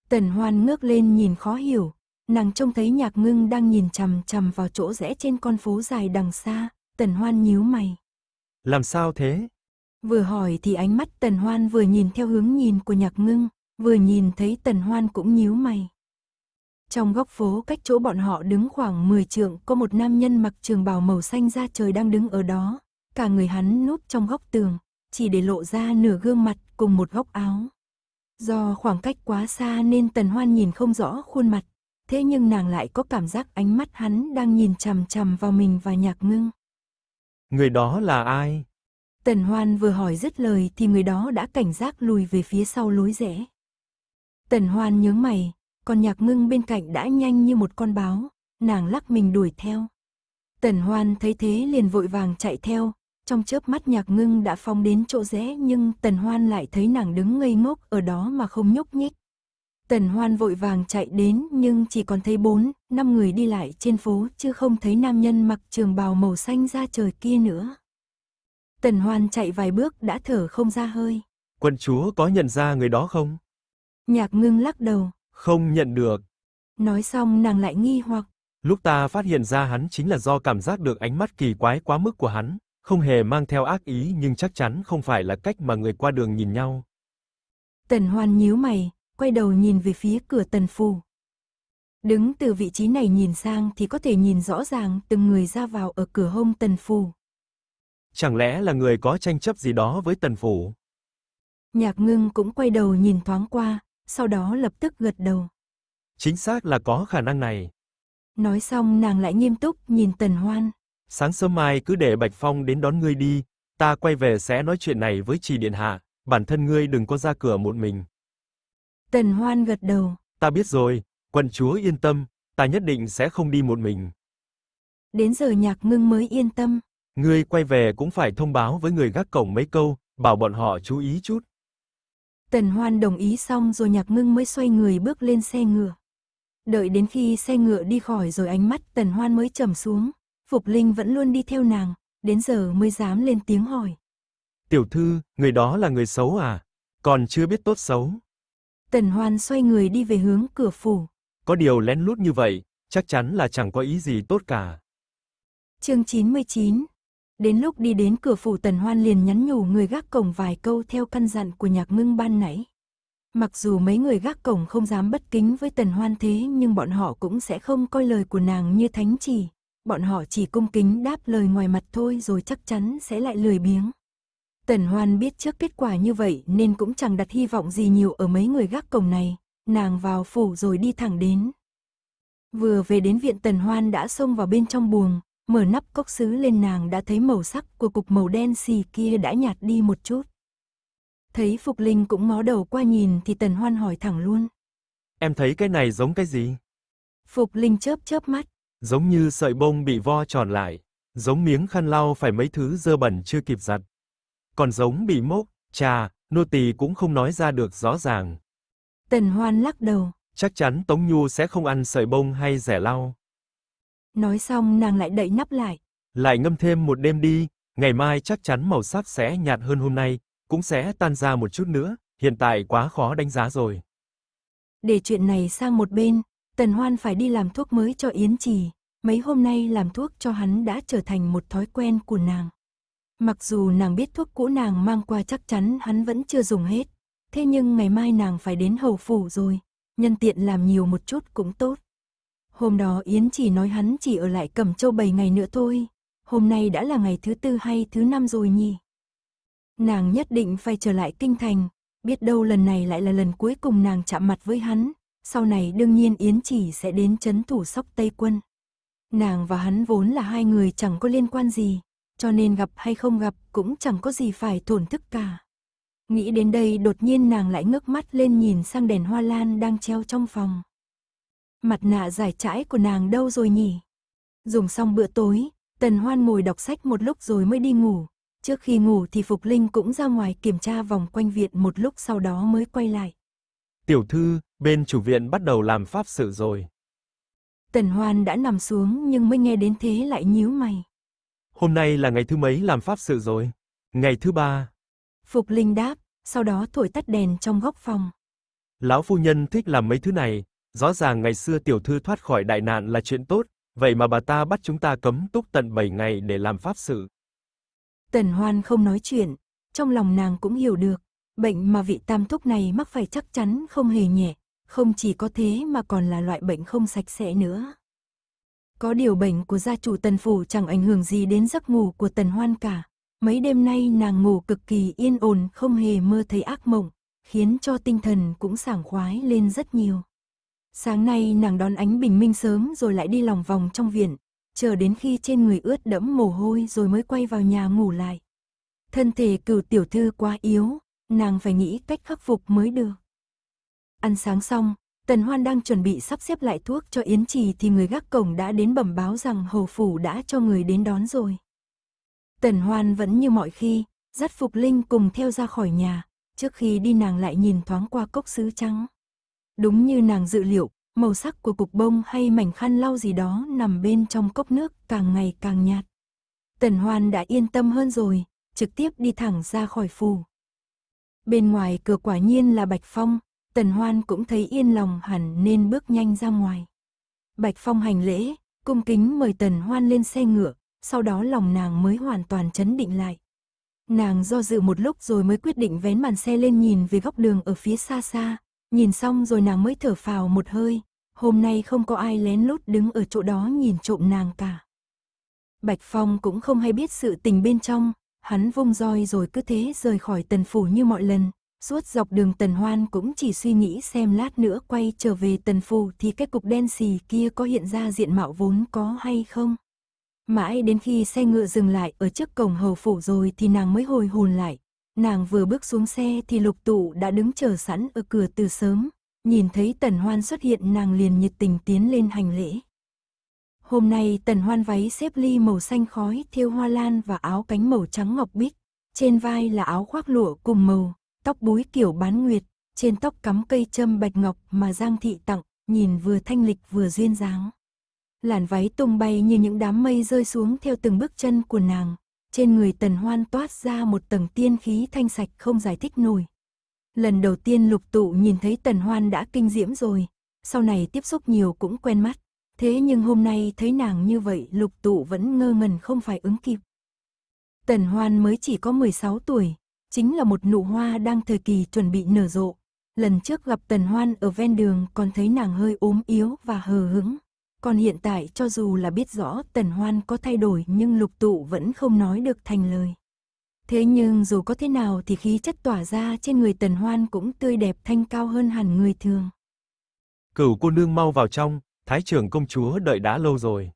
Tần hoan ngước lên nhìn khó hiểu, nàng trông thấy nhạc ngưng đang nhìn chằm chằm vào chỗ rẽ trên con phố dài đằng xa, tần hoan nhíu mày. Làm sao thế? Vừa hỏi thì ánh mắt tần hoan vừa nhìn theo hướng nhìn của nhạc ngưng, vừa nhìn thấy tần hoan cũng nhíu mày. Trong góc phố cách chỗ bọn họ đứng khoảng 10 trượng có một nam nhân mặc trường bào màu xanh da trời đang đứng ở đó. Cả người hắn núp trong góc tường, chỉ để lộ ra nửa gương mặt cùng một góc áo. Do khoảng cách quá xa nên Tần Hoan nhìn không rõ khuôn mặt, thế nhưng nàng lại có cảm giác ánh mắt hắn đang nhìn chằm chằm vào mình và nhạc ngưng. Người đó là ai? Tần Hoan vừa hỏi dứt lời thì người đó đã cảnh giác lùi về phía sau lối rẽ. Tần Hoan nhướng mày, còn nhạc ngưng bên cạnh đã nhanh như một con báo, nàng lắc mình đuổi theo. Tần Hoan thấy thế liền vội vàng chạy theo, trong chớp mắt nhạc ngưng đã phóng đến chỗ rẽ nhưng tần hoan lại thấy nàng đứng ngây ngốc ở đó mà không nhúc nhích. Tần hoan vội vàng chạy đến nhưng chỉ còn thấy bốn, năm người đi lại trên phố chứ không thấy nam nhân mặc trường bào màu xanh ra trời kia nữa. Tần hoan chạy vài bước đã thở không ra hơi. Quân chúa có nhận ra người đó không? Nhạc ngưng lắc đầu. Không nhận được. Nói xong nàng lại nghi hoặc. Lúc ta phát hiện ra hắn chính là do cảm giác được ánh mắt kỳ quái quá mức của hắn, không hề mang theo ác ý nhưng chắc chắn không phải là cách mà người qua đường nhìn nhau. Tần Hoan nhíu mày, quay đầu nhìn về phía cửa Tần Phủ. Đứng từ vị trí này nhìn sang thì có thể nhìn rõ ràng từng người ra vào ở cửa hông Tần Phủ. Chẳng lẽ là người có tranh chấp gì đó với Tần Phủ? Nhạc ngưng cũng quay đầu nhìn thoáng qua, sau đó lập tức gật đầu. Chính xác là có khả năng này. Nói xong nàng lại nghiêm túc nhìn Tần Hoan sáng sớm mai cứ để Bạch Phong đến đón ngươi đi, ta quay về sẽ nói chuyện này với Trì điện hạ, bản thân ngươi đừng có ra cửa một mình. Tần Hoan gật đầu. Ta biết rồi, quận chúa yên tâm, ta nhất định sẽ không đi một mình. Đến giờ Nhạc Ngưng mới yên tâm. Ngươi quay về cũng phải thông báo với người gác cổng mấy câu, bảo bọn họ chú ý chút. Tần Hoan đồng ý xong rồi Nhạc Ngưng mới xoay người bước lên xe ngựa. Đợi đến khi xe ngựa đi khỏi rồi ánh mắt Tần Hoan mới trầm xuống, Phục Linh vẫn luôn đi theo nàng, đến giờ mới dám lên tiếng hỏi. Tiểu thư, người đó là người xấu à? Còn chưa biết tốt xấu. Tần Hoan xoay người đi về hướng cửa phủ. Có điều lén lút như vậy, chắc chắn là chẳng có ý gì tốt cả. Chương 99 Đến lúc đi đến cửa phủ Tần Hoan liền nhắn nhủ người gác cổng vài câu theo căn dặn của nhạc ngưng ban nãy. Mặc dù mấy người gác cổng không dám bất kính với Tần Hoan thế nhưng bọn họ cũng sẽ không coi lời của nàng như thánh chỉ, bọn họ chỉ cung kính đáp lời ngoài mặt thôi rồi chắc chắn sẽ lại lười biếng. Tần Hoan biết trước kết quả như vậy nên cũng chẳng đặt hy vọng gì nhiều ở mấy người gác cổng này, nàng vào phủ rồi đi thẳng đến. Vừa về đến viện Tần Hoan đã xông vào bên trong buồng, mở nắp cốc sứ lên nàng đã thấy màu sắc của cục màu đen xì kia đã nhạt đi một chút. Thấy Phục Linh cũng ngó đầu qua nhìn thì Tần Hoan hỏi thẳng luôn. Em thấy cái này giống cái gì? Phục Linh chớp chớp mắt giống như sợi bông bị vo tròn lại, giống miếng khăn lau phải mấy thứ dơ bẩn chưa kịp giặt. Còn giống bị mốc, trà, nô tỳ cũng không nói ra được rõ ràng. Tần Hoan lắc đầu. Chắc chắn Tống Nhu sẽ không ăn sợi bông hay rẻ lau. Nói xong nàng lại đậy nắp lại. Lại ngâm thêm một đêm đi, ngày mai chắc chắn màu sắc sẽ nhạt hơn hôm nay, cũng sẽ tan ra một chút nữa, hiện tại quá khó đánh giá rồi. Để chuyện này sang một bên, Tần Hoan phải đi làm thuốc mới cho Yến Trì, mấy hôm nay làm thuốc cho hắn đã trở thành một thói quen của nàng. Mặc dù nàng biết thuốc cũ nàng mang qua chắc chắn hắn vẫn chưa dùng hết, thế nhưng ngày mai nàng phải đến hầu phủ rồi, nhân tiện làm nhiều một chút cũng tốt. Hôm đó Yến chỉ nói hắn chỉ ở lại cẩm châu 7 ngày nữa thôi, hôm nay đã là ngày thứ tư hay thứ năm rồi nhỉ. Nàng nhất định phải trở lại kinh thành, biết đâu lần này lại là lần cuối cùng nàng chạm mặt với hắn, sau này đương nhiên Yến Chỉ sẽ đến chấn thủ sóc Tây Quân. Nàng và hắn vốn là hai người chẳng có liên quan gì, cho nên gặp hay không gặp cũng chẳng có gì phải thổn thức cả. Nghĩ đến đây đột nhiên nàng lại ngước mắt lên nhìn sang đèn hoa lan đang treo trong phòng. Mặt nạ giải trãi của nàng đâu rồi nhỉ? Dùng xong bữa tối, Tần Hoan ngồi đọc sách một lúc rồi mới đi ngủ. Trước khi ngủ thì Phục Linh cũng ra ngoài kiểm tra vòng quanh viện một lúc sau đó mới quay lại. Tiểu thư, bên chủ viện bắt đầu làm pháp sự rồi. Tần Hoan đã nằm xuống nhưng mới nghe đến thế lại nhíu mày. Hôm nay là ngày thứ mấy làm pháp sự rồi? Ngày thứ ba. Phục Linh đáp, sau đó thổi tắt đèn trong góc phòng. Lão phu nhân thích làm mấy thứ này, rõ ràng ngày xưa tiểu thư thoát khỏi đại nạn là chuyện tốt, vậy mà bà ta bắt chúng ta cấm túc tận 7 ngày để làm pháp sự. Tần Hoan không nói chuyện, trong lòng nàng cũng hiểu được, bệnh mà vị tam thúc này mắc phải chắc chắn không hề nhẹ. Không chỉ có thế mà còn là loại bệnh không sạch sẽ nữa. Có điều bệnh của gia chủ tần phủ chẳng ảnh hưởng gì đến giấc ngủ của tần hoan cả. Mấy đêm nay nàng ngủ cực kỳ yên ổn không hề mơ thấy ác mộng, khiến cho tinh thần cũng sảng khoái lên rất nhiều. Sáng nay nàng đón ánh bình minh sớm rồi lại đi lòng vòng trong viện, chờ đến khi trên người ướt đẫm mồ hôi rồi mới quay vào nhà ngủ lại. Thân thể cửu tiểu thư quá yếu, nàng phải nghĩ cách khắc phục mới được. Ăn sáng xong, Tần Hoan đang chuẩn bị sắp xếp lại thuốc cho Yến Trì thì người gác cổng đã đến bẩm báo rằng hồ phủ đã cho người đến đón rồi. Tần Hoan vẫn như mọi khi, dắt Phục Linh cùng theo ra khỏi nhà, trước khi đi nàng lại nhìn thoáng qua cốc sứ trắng. Đúng như nàng dự liệu, màu sắc của cục bông hay mảnh khăn lau gì đó nằm bên trong cốc nước càng ngày càng nhạt. Tần Hoan đã yên tâm hơn rồi, trực tiếp đi thẳng ra khỏi phủ. Bên ngoài cửa quả nhiên là Bạch Phong, Tần Hoan cũng thấy yên lòng hẳn nên bước nhanh ra ngoài. Bạch Phong hành lễ, cung kính mời Tần Hoan lên xe ngựa, sau đó lòng nàng mới hoàn toàn chấn định lại. Nàng do dự một lúc rồi mới quyết định vén màn xe lên nhìn về góc đường ở phía xa xa, nhìn xong rồi nàng mới thở phào một hơi, hôm nay không có ai lén lút đứng ở chỗ đó nhìn trộm nàng cả. Bạch Phong cũng không hay biết sự tình bên trong, hắn vung roi rồi cứ thế rời khỏi tần phủ như mọi lần, Suốt dọc đường Tần Hoan cũng chỉ suy nghĩ xem lát nữa quay trở về Tần Phù thì cái cục đen xì kia có hiện ra diện mạo vốn có hay không. Mãi đến khi xe ngựa dừng lại ở trước cổng hầu phủ rồi thì nàng mới hồi hồn lại. Nàng vừa bước xuống xe thì lục tụ đã đứng chờ sẵn ở cửa từ sớm. Nhìn thấy Tần Hoan xuất hiện nàng liền nhiệt tình tiến lên hành lễ. Hôm nay Tần Hoan váy xếp ly màu xanh khói thiêu hoa lan và áo cánh màu trắng ngọc bích. Trên vai là áo khoác lụa cùng màu, tóc búi kiểu bán nguyệt, trên tóc cắm cây châm bạch ngọc mà Giang Thị tặng, nhìn vừa thanh lịch vừa duyên dáng. Làn váy tung bay như những đám mây rơi xuống theo từng bước chân của nàng, trên người tần hoan toát ra một tầng tiên khí thanh sạch không giải thích nổi. Lần đầu tiên lục tụ nhìn thấy tần hoan đã kinh diễm rồi, sau này tiếp xúc nhiều cũng quen mắt. Thế nhưng hôm nay thấy nàng như vậy lục tụ vẫn ngơ ngẩn không phải ứng kịp. Tần Hoan mới chỉ có 16 tuổi, chính là một nụ hoa đang thời kỳ chuẩn bị nở rộ. Lần trước gặp Tần Hoan ở ven đường còn thấy nàng hơi ốm yếu và hờ hững. Còn hiện tại cho dù là biết rõ Tần Hoan có thay đổi nhưng lục tụ vẫn không nói được thành lời. Thế nhưng dù có thế nào thì khí chất tỏa ra trên người Tần Hoan cũng tươi đẹp thanh cao hơn hẳn người thường. Cửu cô nương mau vào trong, Thái trưởng công chúa đợi đã lâu rồi.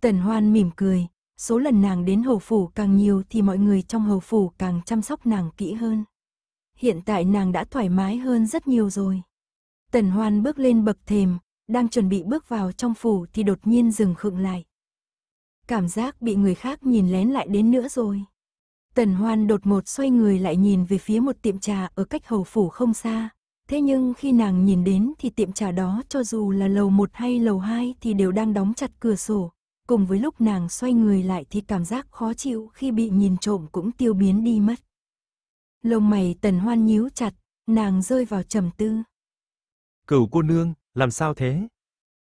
Tần Hoan mỉm cười, số lần nàng đến hầu phủ càng nhiều thì mọi người trong hầu phủ càng chăm sóc nàng kỹ hơn. Hiện tại nàng đã thoải mái hơn rất nhiều rồi. Tần Hoan bước lên bậc thềm, đang chuẩn bị bước vào trong phủ thì đột nhiên dừng khựng lại. Cảm giác bị người khác nhìn lén lại đến nữa rồi. Tần Hoan đột một xoay người lại nhìn về phía một tiệm trà ở cách hầu phủ không xa. Thế nhưng khi nàng nhìn đến thì tiệm trà đó cho dù là lầu 1 hay lầu 2 thì đều đang đóng chặt cửa sổ, cùng với lúc nàng xoay người lại thì cảm giác khó chịu khi bị nhìn trộm cũng tiêu biến đi mất. Lông mày tần hoan nhíu chặt, nàng rơi vào trầm tư. Cửu cô nương, làm sao thế?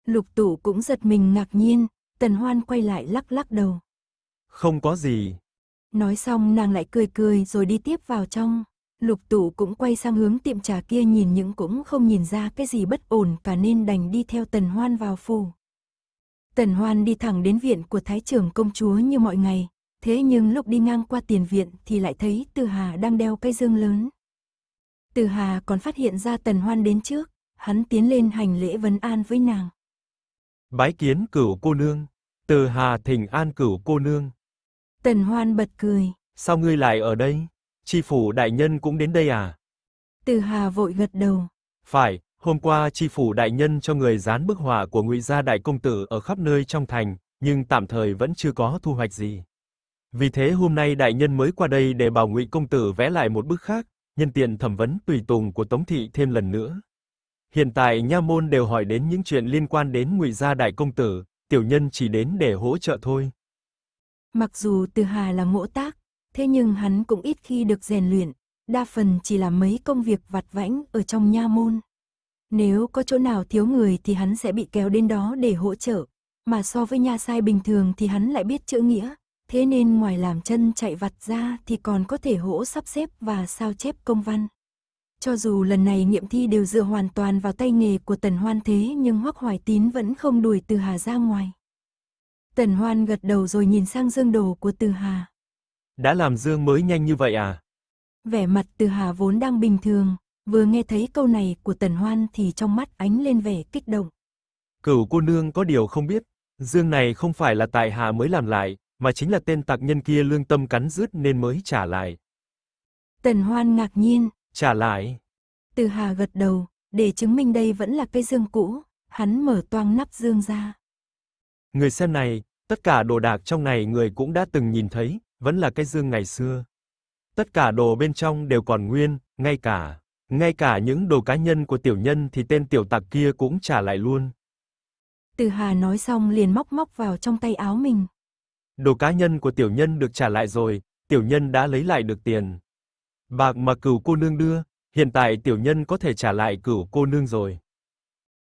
Lục tủ cũng giật mình ngạc nhiên, tần hoan quay lại lắc lắc đầu. Không có gì. Nói xong nàng lại cười cười rồi đi tiếp vào trong. Lục tủ cũng quay sang hướng tiệm trà kia nhìn những cũng không nhìn ra cái gì bất ổn cả nên đành đi theo tần hoan vào phủ. Tần Hoan đi thẳng đến viện của Thái trưởng công chúa như mọi ngày, thế nhưng lúc đi ngang qua tiền viện thì lại thấy Từ Hà đang đeo cây dương lớn. Từ Hà còn phát hiện ra Tần Hoan đến trước, hắn tiến lên hành lễ vấn an với nàng. Bái kiến cửu cô nương, Từ Hà thỉnh an cửu cô nương. Tần Hoan bật cười. Sao ngươi lại ở đây? Chi phủ đại nhân cũng đến đây à? Từ Hà vội gật đầu. Phải, Hôm qua tri phủ đại nhân cho người dán bức họa của Ngụy gia đại công tử ở khắp nơi trong thành, nhưng tạm thời vẫn chưa có thu hoạch gì. Vì thế hôm nay đại nhân mới qua đây để bảo Ngụy công tử vẽ lại một bức khác, nhân tiện thẩm vấn tùy tùng của Tống thị thêm lần nữa. Hiện tại nha môn đều hỏi đến những chuyện liên quan đến Ngụy gia đại công tử, tiểu nhân chỉ đến để hỗ trợ thôi. Mặc dù Từ Hà là ngỗ tác, thế nhưng hắn cũng ít khi được rèn luyện, đa phần chỉ là mấy công việc vặt vãnh ở trong nha môn. Nếu có chỗ nào thiếu người thì hắn sẽ bị kéo đến đó để hỗ trợ. Mà so với nhà sai bình thường thì hắn lại biết chữ nghĩa. Thế nên ngoài làm chân chạy vặt ra thì còn có thể hỗ sắp xếp và sao chép công văn. Cho dù lần này nghiệm thi đều dựa hoàn toàn vào tay nghề của Tần Hoan thế nhưng Hoắc Hoài Tín vẫn không đuổi Từ Hà ra ngoài. Tần Hoan gật đầu rồi nhìn sang dương đồ của Từ Hà. Đã làm dương mới nhanh như vậy à? Vẻ mặt Từ Hà vốn đang bình thường, Vừa nghe thấy câu này của Tần Hoan thì trong mắt ánh lên vẻ kích động. Cửu cô nương có điều không biết, dương này không phải là tại hạ mới làm lại, mà chính là tên tặc nhân kia lương tâm cắn rứt nên mới trả lại. Tần Hoan ngạc nhiên. Trả lại. Từ Hà gật đầu, để chứng minh đây vẫn là cây dương cũ, hắn mở toang nắp dương ra. Người xem này, tất cả đồ đạc trong này người cũng đã từng nhìn thấy, vẫn là cái dương ngày xưa. Tất cả đồ bên trong đều còn nguyên, ngay cả ngay cả những đồ cá nhân của tiểu nhân thì tên tiểu tặc kia cũng trả lại luôn. Từ Hà nói xong liền móc móc vào trong tay áo mình. Đồ cá nhân của tiểu nhân được trả lại rồi, tiểu nhân đã lấy lại được tiền. Bạc mà cửu cô nương đưa, hiện tại tiểu nhân có thể trả lại cửu cô nương rồi.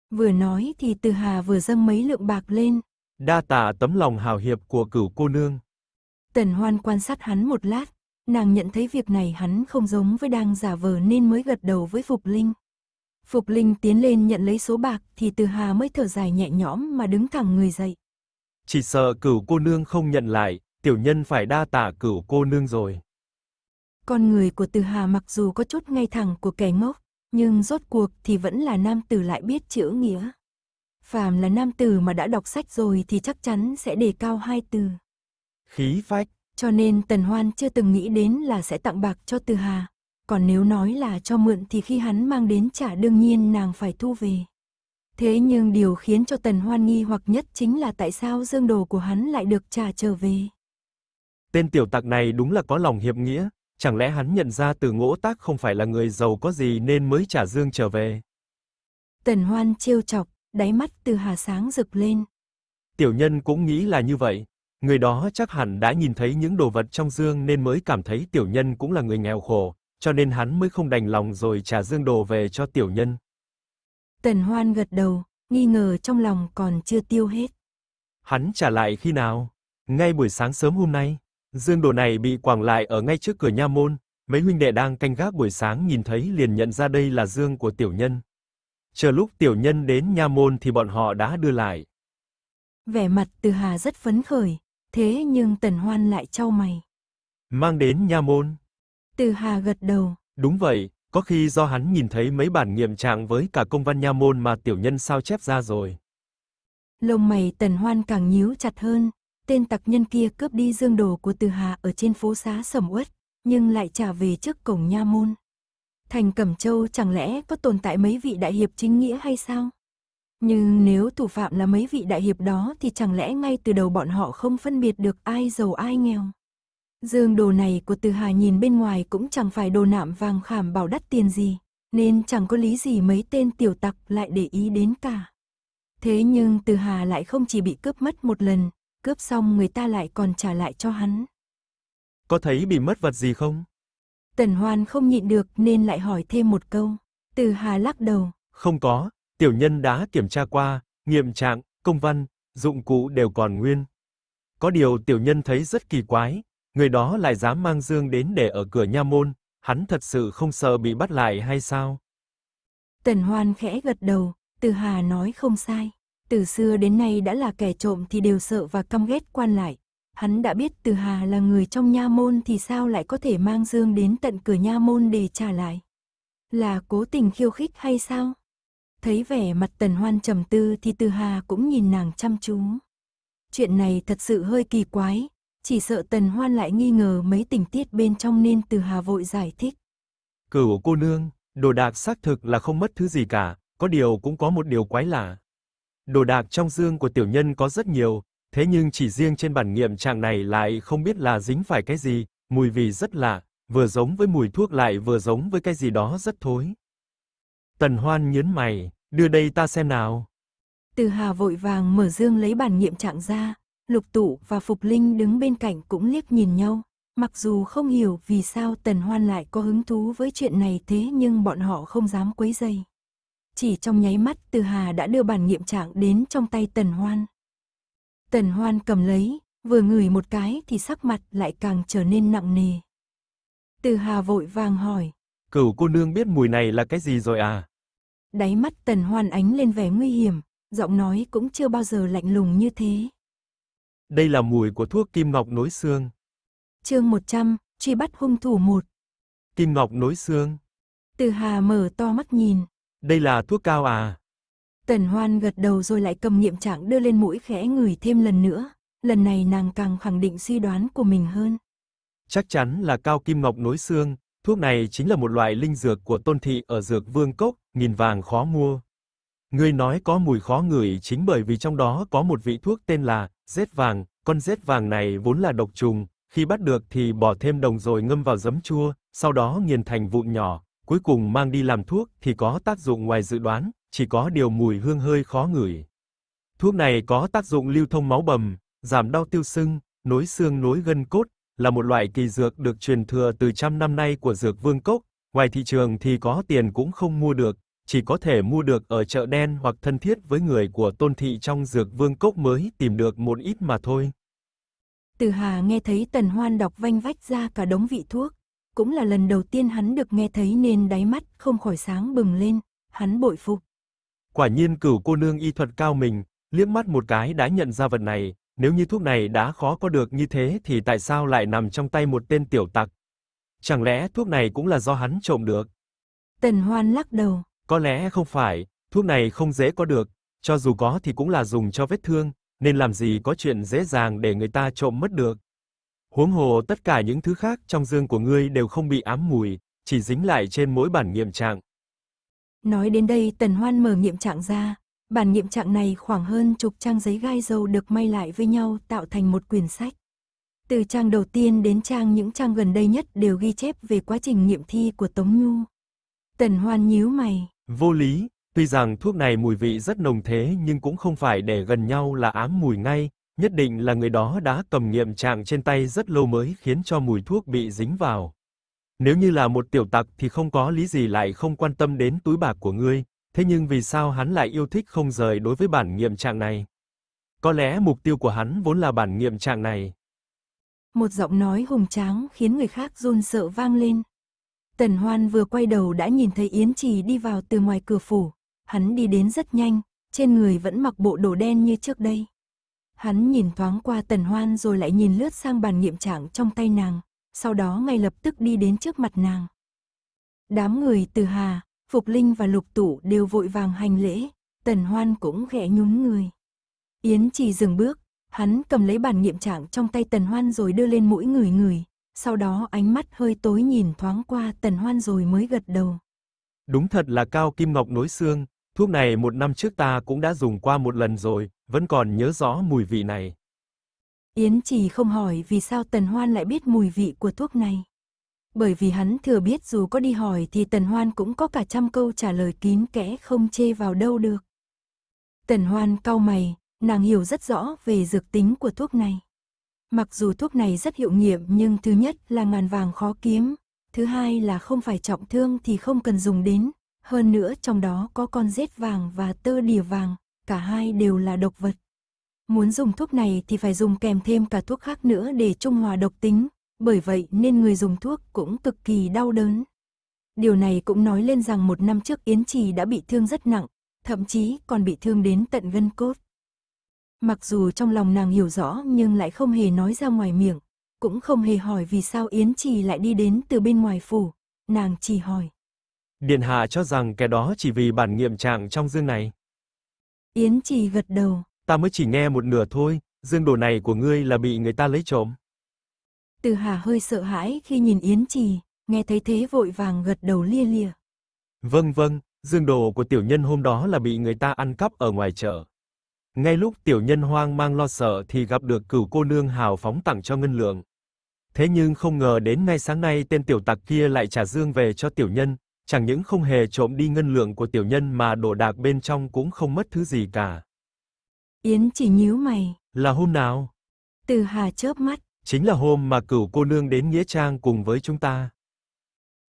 Vừa nói thì Từ Hà vừa dâng mấy lượng bạc lên. Đa tạ tấm lòng hào hiệp của cửu cô nương. Tần Hoan quan sát hắn một lát, nàng nhận thấy việc này hắn không giống với đang giả vờ nên mới gật đầu với Phục Linh. Phục Linh tiến lên nhận lấy số bạc thì Từ Hà mới thở dài nhẹ nhõm mà đứng thẳng người dậy. Chỉ sợ cửu cô nương không nhận lại, tiểu nhân phải đa tả cửu cô nương rồi. Con người của Từ Hà mặc dù có chút ngay thẳng của kẻ ngốc, nhưng rốt cuộc thì vẫn là nam tử lại biết chữ nghĩa. Phàm là nam tử mà đã đọc sách rồi thì chắc chắn sẽ đề cao hai từ. Khí phách cho nên Tần Hoan chưa từng nghĩ đến là sẽ tặng bạc cho Từ Hà. Còn nếu nói là cho mượn thì khi hắn mang đến trả đương nhiên nàng phải thu về. Thế nhưng điều khiến cho Tần Hoan nghi hoặc nhất chính là tại sao dương đồ của hắn lại được trả trở về. Tên tiểu tặc này đúng là có lòng hiệp nghĩa, chẳng lẽ hắn nhận ra từ ngỗ tác không phải là người giàu có gì nên mới trả dương trở về. Tần Hoan trêu chọc, đáy mắt từ hà sáng rực lên. Tiểu nhân cũng nghĩ là như vậy, Người đó chắc hẳn đã nhìn thấy những đồ vật trong dương nên mới cảm thấy tiểu nhân cũng là người nghèo khổ, cho nên hắn mới không đành lòng rồi trả dương đồ về cho tiểu nhân. Tần Hoan gật đầu, nghi ngờ trong lòng còn chưa tiêu hết. Hắn trả lại khi nào? Ngay buổi sáng sớm hôm nay, dương đồ này bị quẳng lại ở ngay trước cửa nha môn, mấy huynh đệ đang canh gác buổi sáng nhìn thấy liền nhận ra đây là dương của tiểu nhân. Chờ lúc tiểu nhân đến nha môn thì bọn họ đã đưa lại. Vẻ mặt Từ Hà rất phấn khởi, Thế nhưng Tần Hoan lại trao mày. Mang đến nha môn. Từ Hà gật đầu. Đúng vậy, có khi do hắn nhìn thấy mấy bản nghiệm trạng với cả công văn nha môn mà tiểu nhân sao chép ra rồi. Lông mày Tần Hoan càng nhíu chặt hơn, tên tặc nhân kia cướp đi dương đồ của Từ Hà ở trên phố xá Sầm Uất, nhưng lại trả về trước cổng nha môn. Thành Cẩm Châu chẳng lẽ có tồn tại mấy vị đại hiệp chính nghĩa hay sao? Nhưng nếu thủ phạm là mấy vị đại hiệp đó thì chẳng lẽ ngay từ đầu bọn họ không phân biệt được ai giàu ai nghèo. Dương đồ này của Từ Hà nhìn bên ngoài cũng chẳng phải đồ nạm vàng khảm bảo đắt tiền gì, nên chẳng có lý gì mấy tên tiểu tặc lại để ý đến cả. Thế nhưng Từ Hà lại không chỉ bị cướp mất một lần, cướp xong người ta lại còn trả lại cho hắn. Có thấy bị mất vật gì không? Tần Hoan không nhịn được nên lại hỏi thêm một câu. Từ Hà lắc đầu. Không có, tiểu nhân đã kiểm tra qua, nghiệm trạng, công văn, dụng cụ đều còn nguyên. Có điều tiểu nhân thấy rất kỳ quái, người đó lại dám mang Dương đến để ở cửa nha môn, hắn thật sự không sợ bị bắt lại hay sao? Tần Hoan khẽ gật đầu, Từ Hà nói không sai. Từ xưa đến nay đã là kẻ trộm thì đều sợ và căm ghét quan lại. Hắn đã biết Từ Hà là người trong nha môn thì sao lại có thể mang Dương đến tận cửa nha môn để trả lại? Là cố tình khiêu khích hay sao? Thấy vẻ mặt tần hoan trầm tư thì từ Hà cũng nhìn nàng chăm chú. Chuyện này thật sự hơi kỳ quái, chỉ sợ tần hoan lại nghi ngờ mấy tình tiết bên trong nên từ Hà vội giải thích. Cửu cô nương, đồ đạc xác thực là không mất thứ gì cả, có điều cũng có một điều quái lạ. Đồ đạc trong dương của tiểu nhân có rất nhiều, thế nhưng chỉ riêng trên bản nghiệm trạng này lại không biết là dính phải cái gì, mùi vị rất lạ, vừa giống với mùi thuốc lại vừa giống với cái gì đó rất thối. Tần Hoan nhớn mày, đưa đây ta xem nào. Từ Hà vội vàng mở dương lấy bản nghiệm trạng ra, Lục Tụ và Phục Linh đứng bên cạnh cũng liếc nhìn nhau. Mặc dù không hiểu vì sao Tần Hoan lại có hứng thú với chuyện này thế nhưng bọn họ không dám quấy dây. Chỉ trong nháy mắt Từ Hà đã đưa bản nghiệm trạng đến trong tay Tần Hoan. Tần Hoan cầm lấy, vừa ngửi một cái thì sắc mặt lại càng trở nên nặng nề. Từ Hà vội vàng hỏi. Cửu cô nương biết mùi này là cái gì rồi à? Đáy mắt tần hoan ánh lên vẻ nguy hiểm, giọng nói cũng chưa bao giờ lạnh lùng như thế. Đây là mùi của thuốc kim ngọc nối xương. chương 100, truy bắt hung thủ 1. Kim ngọc nối xương. Từ hà mở to mắt nhìn. Đây là thuốc cao à? Tần hoan gật đầu rồi lại cầm nghiệm trạng đưa lên mũi khẽ ngửi thêm lần nữa. Lần này nàng càng khẳng định suy đoán của mình hơn. Chắc chắn là cao kim ngọc nối xương, Thuốc này chính là một loại linh dược của Tôn thị ở Dược Vương Cốc, nghìn vàng khó mua. Ngươi nói có mùi khó ngửi chính bởi vì trong đó có một vị thuốc tên là rết vàng, con rết vàng này vốn là độc trùng, khi bắt được thì bỏ thêm đồng rồi ngâm vào giấm chua, sau đó nghiền thành vụn nhỏ, cuối cùng mang đi làm thuốc thì có tác dụng ngoài dự đoán, chỉ có điều mùi hương hơi khó ngửi. Thuốc này có tác dụng lưu thông máu bầm, giảm đau tiêu sưng, nối xương nối gân cốt, là một loại kỳ dược được truyền thừa từ trăm năm nay của dược vương cốc, ngoài thị trường thì có tiền cũng không mua được, chỉ có thể mua được ở chợ đen hoặc thân thiết với người của Tôn thị trong dược vương cốc mới tìm được một ít mà thôi. Từ Hà nghe thấy Tần Hoan đọc vanh vách ra cả đống vị thuốc, cũng là lần đầu tiên hắn được nghe thấy nên đáy mắt không khỏi sáng bừng lên, hắn bội phục. Quả nhiên cửu cô nương y thuật cao mình, liếc mắt một cái đã nhận ra vật này, nếu như thuốc này đã khó có được như thế thì tại sao lại nằm trong tay một tên tiểu tặc? Chẳng lẽ thuốc này cũng là do hắn trộm được? Tần Hoan lắc đầu. Có lẽ không phải, thuốc này không dễ có được, cho dù có thì cũng là dùng cho vết thương, nên làm gì có chuyện dễ dàng để người ta trộm mất được. Huống hồ tất cả những thứ khác trong dương của ngươi đều không bị ám mùi, chỉ dính lại trên mỗi bản nghiệm trạng. Nói đến đây Tần Hoan mở nghiệm trạng ra, Bản nghiệm trạng này khoảng hơn chục trang giấy gai dầu được may lại với nhau tạo thành một quyển sách. Từ trang đầu tiên đến trang những trang gần đây nhất đều ghi chép về quá trình nghiệm thi của Tống Nhu. Tần Hoan nhíu mày. Vô lý, tuy rằng thuốc này mùi vị rất nồng thế nhưng cũng không phải để gần nhau là ám mùi ngay, nhất định là người đó đã cầm nghiệm trạng trên tay rất lâu mới khiến cho mùi thuốc bị dính vào. Nếu như là một tiểu tặc thì không có lý gì lại không quan tâm đến túi bạc của ngươi, Thế nhưng vì sao hắn lại yêu thích không rời đối với bản nghiệm trạng này? Có lẽ mục tiêu của hắn vốn là bản nghiệm trạng này. Một giọng nói hùng tráng khiến người khác run sợ vang lên. Tần Hoan vừa quay đầu đã nhìn thấy Yến Trì đi vào từ ngoài cửa phủ. Hắn đi đến rất nhanh, trên người vẫn mặc bộ đồ đen như trước đây. Hắn nhìn thoáng qua Tần Hoan rồi lại nhìn lướt sang bàn nghiệm trạng trong tay nàng, sau đó ngay lập tức đi đến trước mặt nàng. Đám người từ Hà, Phục Linh và Lục Tủ đều vội vàng hành lễ, Tần Hoan cũng khẽ nhún người. Yến chỉ dừng bước, hắn cầm lấy bản nghiệm trạng trong tay Tần Hoan rồi đưa lên mũi người người, sau đó ánh mắt hơi tối nhìn thoáng qua Tần Hoan rồi mới gật đầu. Đúng thật là cao kim ngọc nối xương, thuốc này một năm trước ta cũng đã dùng qua một lần rồi, vẫn còn nhớ rõ mùi vị này. Yến chỉ không hỏi vì sao Tần Hoan lại biết mùi vị của thuốc này bởi vì hắn thừa biết dù có đi hỏi thì Tần Hoan cũng có cả trăm câu trả lời kín kẽ không chê vào đâu được. Tần Hoan cau mày, nàng hiểu rất rõ về dược tính của thuốc này. Mặc dù thuốc này rất hiệu nghiệm nhưng thứ nhất là ngàn vàng khó kiếm, thứ hai là không phải trọng thương thì không cần dùng đến, hơn nữa trong đó có con rết vàng và tơ đìa vàng, cả hai đều là độc vật. Muốn dùng thuốc này thì phải dùng kèm thêm cả thuốc khác nữa để trung hòa độc tính, bởi vậy nên người dùng thuốc cũng cực kỳ đau đớn. Điều này cũng nói lên rằng một năm trước Yến Trì đã bị thương rất nặng, thậm chí còn bị thương đến tận gân cốt. Mặc dù trong lòng nàng hiểu rõ nhưng lại không hề nói ra ngoài miệng, cũng không hề hỏi vì sao Yến Trì lại đi đến từ bên ngoài phủ, nàng chỉ hỏi. Điện hạ cho rằng cái đó chỉ vì bản nghiệm trạng trong dương này. Yến Trì gật đầu. Ta mới chỉ nghe một nửa thôi, dương đồ này của ngươi là bị người ta lấy trộm. Từ Hà hơi sợ hãi khi nhìn Yến Trì, nghe thấy thế vội vàng gật đầu lia lia. Vâng vâng, dương đồ của tiểu nhân hôm đó là bị người ta ăn cắp ở ngoài chợ. Ngay lúc tiểu nhân hoang mang lo sợ thì gặp được cửu cô nương hào phóng tặng cho ngân lượng. Thế nhưng không ngờ đến ngay sáng nay tên tiểu tặc kia lại trả dương về cho tiểu nhân, chẳng những không hề trộm đi ngân lượng của tiểu nhân mà đồ đạc bên trong cũng không mất thứ gì cả. Yến chỉ nhíu mày. Là hôm nào? Từ Hà chớp mắt. Chính là hôm mà cửu cô nương đến Nghĩa Trang cùng với chúng ta.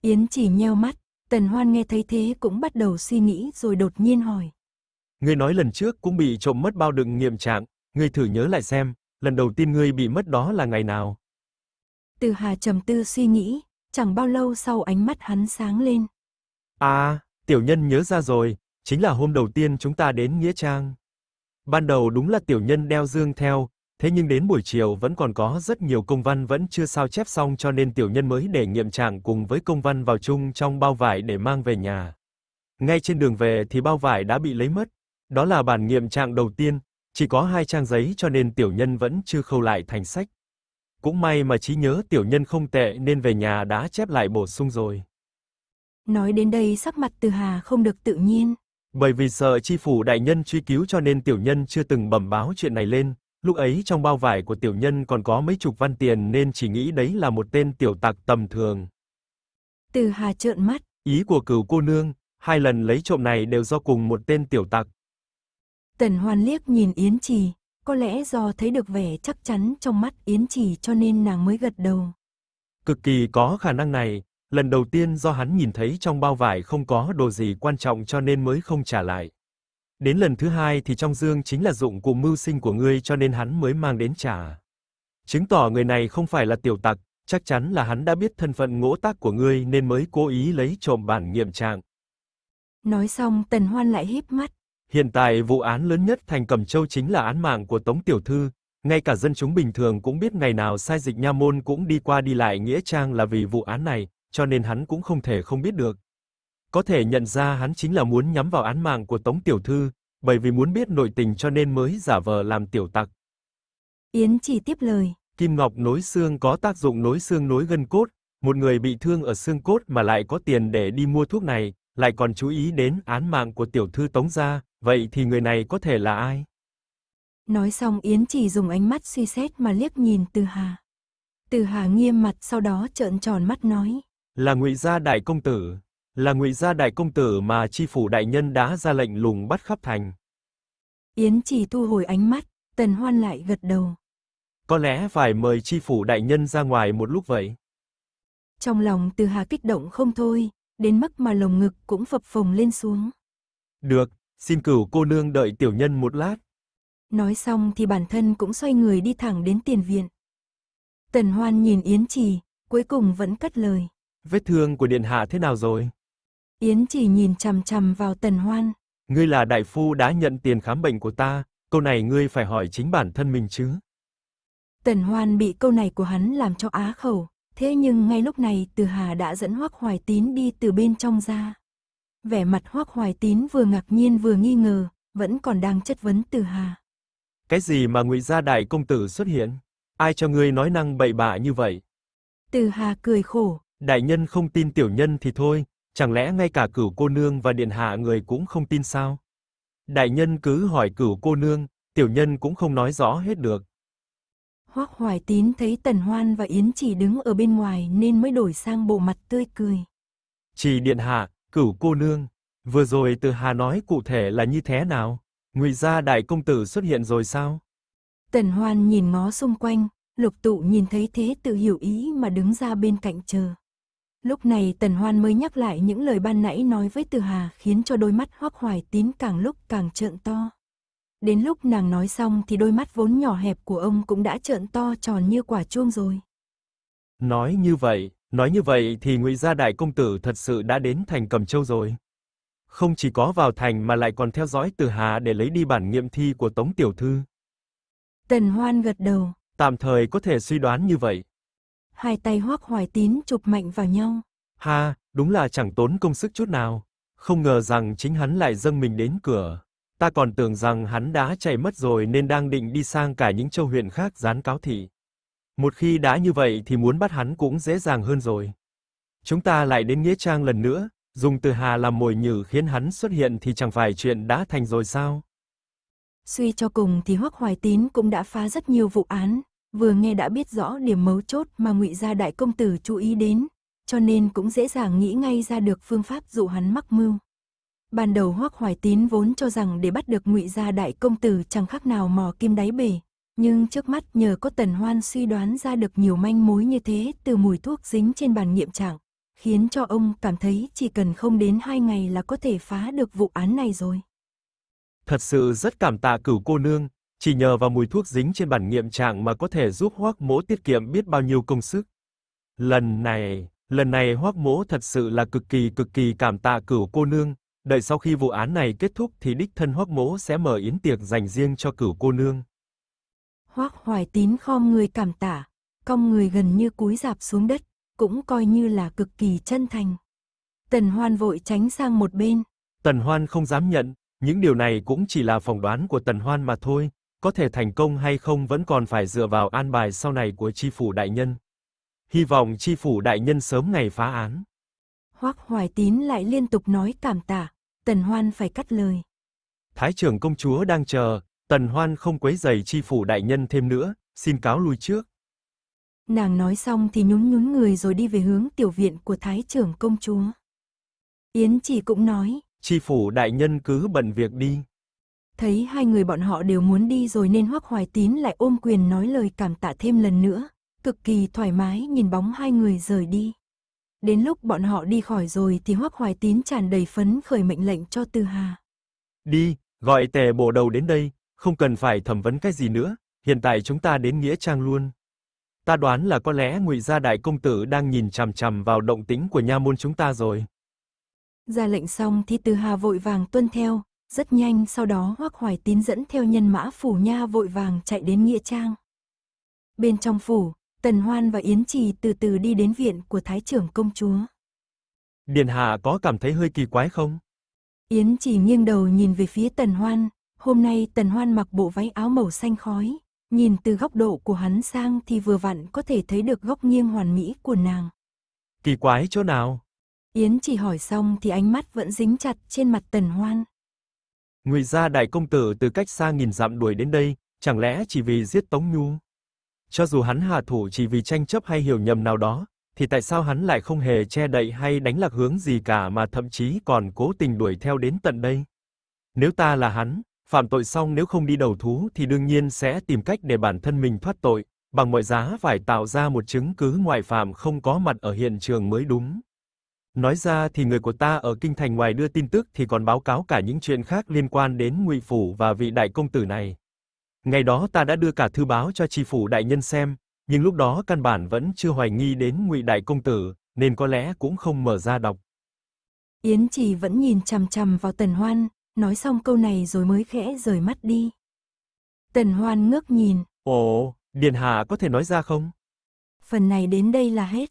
Yến chỉ nheo mắt, Tần Hoan nghe thấy thế cũng bắt đầu suy nghĩ rồi đột nhiên hỏi. Ngươi nói lần trước cũng bị trộm mất bao đựng nghiệm trạng, ngươi thử nhớ lại xem, lần đầu tiên ngươi bị mất đó là ngày nào? Từ Hà trầm tư suy nghĩ, chẳng bao lâu sau ánh mắt hắn sáng lên. À, tiểu nhân nhớ ra rồi, chính là hôm đầu tiên chúng ta đến Nghĩa Trang. Ban đầu đúng là tiểu nhân đeo dương theo, Thế nhưng đến buổi chiều vẫn còn có rất nhiều công văn vẫn chưa sao chép xong cho nên tiểu nhân mới để nghiệm trạng cùng với công văn vào chung trong bao vải để mang về nhà. Ngay trên đường về thì bao vải đã bị lấy mất. Đó là bản nghiệm trạng đầu tiên, chỉ có hai trang giấy cho nên tiểu nhân vẫn chưa khâu lại thành sách. Cũng may mà trí nhớ tiểu nhân không tệ nên về nhà đã chép lại bổ sung rồi. Nói đến đây sắc mặt Từ Hà không được tự nhiên. Bởi vì sợ chi phủ đại nhân truy cứu cho nên tiểu nhân chưa từng bẩm báo chuyện này lên, Lúc ấy trong bao vải của tiểu nhân còn có mấy chục văn tiền nên chỉ nghĩ đấy là một tên tiểu tặc tầm thường. Từ Hà trợn mắt. Ý của cửu cô nương, hai lần lấy trộm này đều do cùng một tên tiểu tặc. Tần Hoan liếc nhìn Yến Trì, có lẽ do thấy được vẻ chắc chắn trong mắt Yến Trì cho nên nàng mới gật đầu. Cực kỳ có khả năng này, lần đầu tiên do hắn nhìn thấy trong bao vải không có đồ gì quan trọng cho nên mới không trả lại. Đến lần thứ hai thì trong dương chính là dụng cụ mưu sinh của ngươi cho nên hắn mới mang đến trả. Chứng tỏ người này không phải là tiểu tặc, chắc chắn là hắn đã biết thân phận ngỗ tác của ngươi nên mới cố ý lấy trộm bản nghiệm trạng. Nói xong, Tần Hoan lại híp mắt. Hiện tại vụ án lớn nhất thành Cẩm Châu chính là án mạng của Tống tiểu thư, ngay cả dân chúng bình thường cũng biết ngày nào sai dịch nha môn cũng đi qua đi lại nghĩa trang là vì vụ án này, cho nên hắn cũng không thể không biết được. Có thể nhận ra hắn chính là muốn nhắm vào án mạng của Tống tiểu thư, bởi vì muốn biết nội tình cho nên mới giả vờ làm tiểu tặc. Yến chỉ tiếp lời. Kim ngọc nối xương có tác dụng nối xương nối gân cốt, một người bị thương ở xương cốt mà lại có tiền để đi mua thuốc này, lại còn chú ý đến án mạng của tiểu thư Tống gia, vậy thì người này có thể là ai? Nói xong Yến chỉ dùng ánh mắt suy xét mà liếc nhìn Từ Hà. Từ Hà nghiêm mặt sau đó trợn tròn mắt nói. Là ngụy gia đại công tử là Ngụy gia đại công tử mà chi phủ đại nhân đã ra lệnh lùng bắt khắp thành. Yến trì thu hồi ánh mắt, Tần Hoan lại gật đầu. Có lẽ phải mời chi phủ đại nhân ra ngoài một lúc vậy. Trong lòng Từ Hà kích động không thôi, đến mức mà lồng ngực cũng phập phồng lên xuống. Được, xin cửu cô nương đợi tiểu nhân một lát. Nói xong thì bản thân cũng xoay người đi thẳng đến tiền viện. Tần Hoan nhìn Yến Trì, cuối cùng vẫn cất lời. Vết thương của điện hạ thế nào rồi? Yến chỉ nhìn chằm chằm vào Tần Hoan. Ngươi là đại phu đã nhận tiền khám bệnh của ta, câu này ngươi phải hỏi chính bản thân mình chứ. Tần Hoan bị câu này của hắn làm cho á khẩu, thế nhưng ngay lúc này Từ Hà đã dẫn Hoắc Hoài Tín đi từ bên trong ra. Vẻ mặt Hoắc Hoài Tín vừa ngạc nhiên vừa nghi ngờ, vẫn còn đang chất vấn Từ Hà. Cái gì mà Ngụy gia đại công tử xuất hiện? Ai cho ngươi nói năng bậy bạ như vậy? Từ Hà cười khổ. Đại nhân không tin tiểu nhân thì thôi, chẳng lẽ ngay cả cửu cô nương và điện hạ người cũng không tin sao? Đại nhân cứ hỏi cửu cô nương, tiểu nhân cũng không nói rõ hết được. Hoắc Hoài Tín thấy Tần Hoan và Yến Chỉ đứng ở bên ngoài nên mới đổi sang bộ mặt tươi cười. Chỉ điện hạ, cửu cô nương, vừa rồi từ hà nói cụ thể là như thế nào? Ngụy gia đại công tử xuất hiện rồi sao? Tần Hoan nhìn ngó xung quanh, Lục Tụ nhìn thấy thế tự hiểu ý mà đứng ra bên cạnh chờ. Lúc này Tần Hoan mới nhắc lại những lời ban nãy nói với Từ Hà khiến cho đôi mắt hoắc hoài tín càng lúc càng trợn to. Đến lúc nàng nói xong thì đôi mắt vốn nhỏ hẹp của ông cũng đã trợn to tròn như quả chuông rồi. Nói như vậy, nói như vậy thì ngụy gia đại công tử thật sự đã đến thành Cẩm Châu rồi. Không chỉ có vào thành mà lại còn theo dõi Từ Hà để lấy đi bản nghiệm thi của Tống Tiểu Thư. Tần Hoan gật đầu. Tạm thời có thể suy đoán như vậy hai tay hoác hoài tín chụp mạnh vào nhau. Ha, đúng là chẳng tốn công sức chút nào. Không ngờ rằng chính hắn lại dâng mình đến cửa. Ta còn tưởng rằng hắn đã chạy mất rồi nên đang định đi sang cả những châu huyện khác dán cáo thị. Một khi đã như vậy thì muốn bắt hắn cũng dễ dàng hơn rồi. Chúng ta lại đến Nghĩa Trang lần nữa, dùng từ hà làm mồi nhử khiến hắn xuất hiện thì chẳng phải chuyện đã thành rồi sao? Suy cho cùng thì Hoắc Hoài Tín cũng đã phá rất nhiều vụ án, vừa nghe đã biết rõ điểm mấu chốt mà ngụy gia đại công tử chú ý đến, cho nên cũng dễ dàng nghĩ ngay ra được phương pháp dụ hắn mắc mưu. Ban đầu Hoắc Hoài Tín vốn cho rằng để bắt được ngụy gia đại công tử chẳng khác nào mò kim đáy bể, nhưng trước mắt nhờ có Tần Hoan suy đoán ra được nhiều manh mối như thế từ mùi thuốc dính trên bàn nghiệm trạng, khiến cho ông cảm thấy chỉ cần không đến hai ngày là có thể phá được vụ án này rồi. Thật sự rất cảm tạ cửu cô nương, chỉ nhờ vào mùi thuốc dính trên bản nghiệm trạng mà có thể giúp Hoắc Mỗ tiết kiệm biết bao nhiêu công sức. Lần này, lần này Hoắc Mỗ thật sự là cực kỳ cực kỳ cảm tạ Cửu cô nương, đợi sau khi vụ án này kết thúc thì đích thân Hoắc Mỗ sẽ mở yến tiệc dành riêng cho Cửu cô nương. Hoắc Hoài Tín khom người cảm tạ, cong người gần như cúi rạp xuống đất, cũng coi như là cực kỳ chân thành. Tần Hoan vội tránh sang một bên. Tần Hoan không dám nhận, những điều này cũng chỉ là phỏng đoán của Tần Hoan mà thôi, có thể thành công hay không vẫn còn phải dựa vào an bài sau này của tri phủ đại nhân. Hy vọng tri phủ đại nhân sớm ngày phá án. Hoắc Hoài Tín lại liên tục nói cảm tạ, Tần Hoan phải cắt lời. Thái trưởng công chúa đang chờ, Tần Hoan không quấy giày tri phủ đại nhân thêm nữa, xin cáo lui trước. Nàng nói xong thì nhún nhún người rồi đi về hướng tiểu viện của Thái trưởng công chúa. Yến chỉ cũng nói. Tri phủ đại nhân cứ bận việc đi. Thấy hai người bọn họ đều muốn đi rồi nên Hoắc Hoài Tín lại ôm quyền nói lời cảm tạ thêm lần nữa, cực kỳ thoải mái nhìn bóng hai người rời đi. Đến lúc bọn họ đi khỏi rồi thì Hoắc Hoài Tín tràn đầy phấn khởi mệnh lệnh cho Tư Hà. Đi, gọi tề bộ đầu đến đây, không cần phải thẩm vấn cái gì nữa, hiện tại chúng ta đến Nghĩa Trang luôn. Ta đoán là có lẽ Ngụy Gia Đại Công Tử đang nhìn chằm chằm vào động tĩnh của nha môn chúng ta rồi. Ra lệnh xong thì Tư Hà vội vàng tuân theo, rất nhanh sau đó Hoắc Hoài Tín dẫn theo nhân mã phủ nha vội vàng chạy đến Nghĩa Trang. Bên trong phủ, Tần Hoan và Yến Trì từ từ đi đến viện của Thái trưởng công chúa. điện Hạ có cảm thấy hơi kỳ quái không? Yến Trì nghiêng đầu nhìn về phía Tần Hoan, hôm nay Tần Hoan mặc bộ váy áo màu xanh khói, nhìn từ góc độ của hắn sang thì vừa vặn có thể thấy được góc nghiêng hoàn mỹ của nàng. Kỳ quái chỗ nào? Yến trì hỏi xong thì ánh mắt vẫn dính chặt trên mặt Tần Hoan. Ngụy gia đại công tử từ cách xa nghìn dặm đuổi đến đây, chẳng lẽ chỉ vì giết Tống Nhu? Cho dù hắn hạ thủ chỉ vì tranh chấp hay hiểu nhầm nào đó, thì tại sao hắn lại không hề che đậy hay đánh lạc hướng gì cả mà thậm chí còn cố tình đuổi theo đến tận đây? Nếu ta là hắn, phạm tội xong nếu không đi đầu thú thì đương nhiên sẽ tìm cách để bản thân mình thoát tội, bằng mọi giá phải tạo ra một chứng cứ ngoại phạm không có mặt ở hiện trường mới đúng. Nói ra thì người của ta ở kinh thành ngoài đưa tin tức thì còn báo cáo cả những chuyện khác liên quan đến Ngụy phủ và vị đại công tử này. Ngày đó ta đã đưa cả thư báo cho tri phủ đại nhân xem, nhưng lúc đó căn bản vẫn chưa hoài nghi đến Ngụy đại công tử, nên có lẽ cũng không mở ra đọc. Yến Trì vẫn nhìn chằm chằm vào Tần Hoan, nói xong câu này rồi mới khẽ rời mắt đi. Tần Hoan ngước nhìn. Ồ, Điền Hà có thể nói ra không? Phần này đến đây là hết.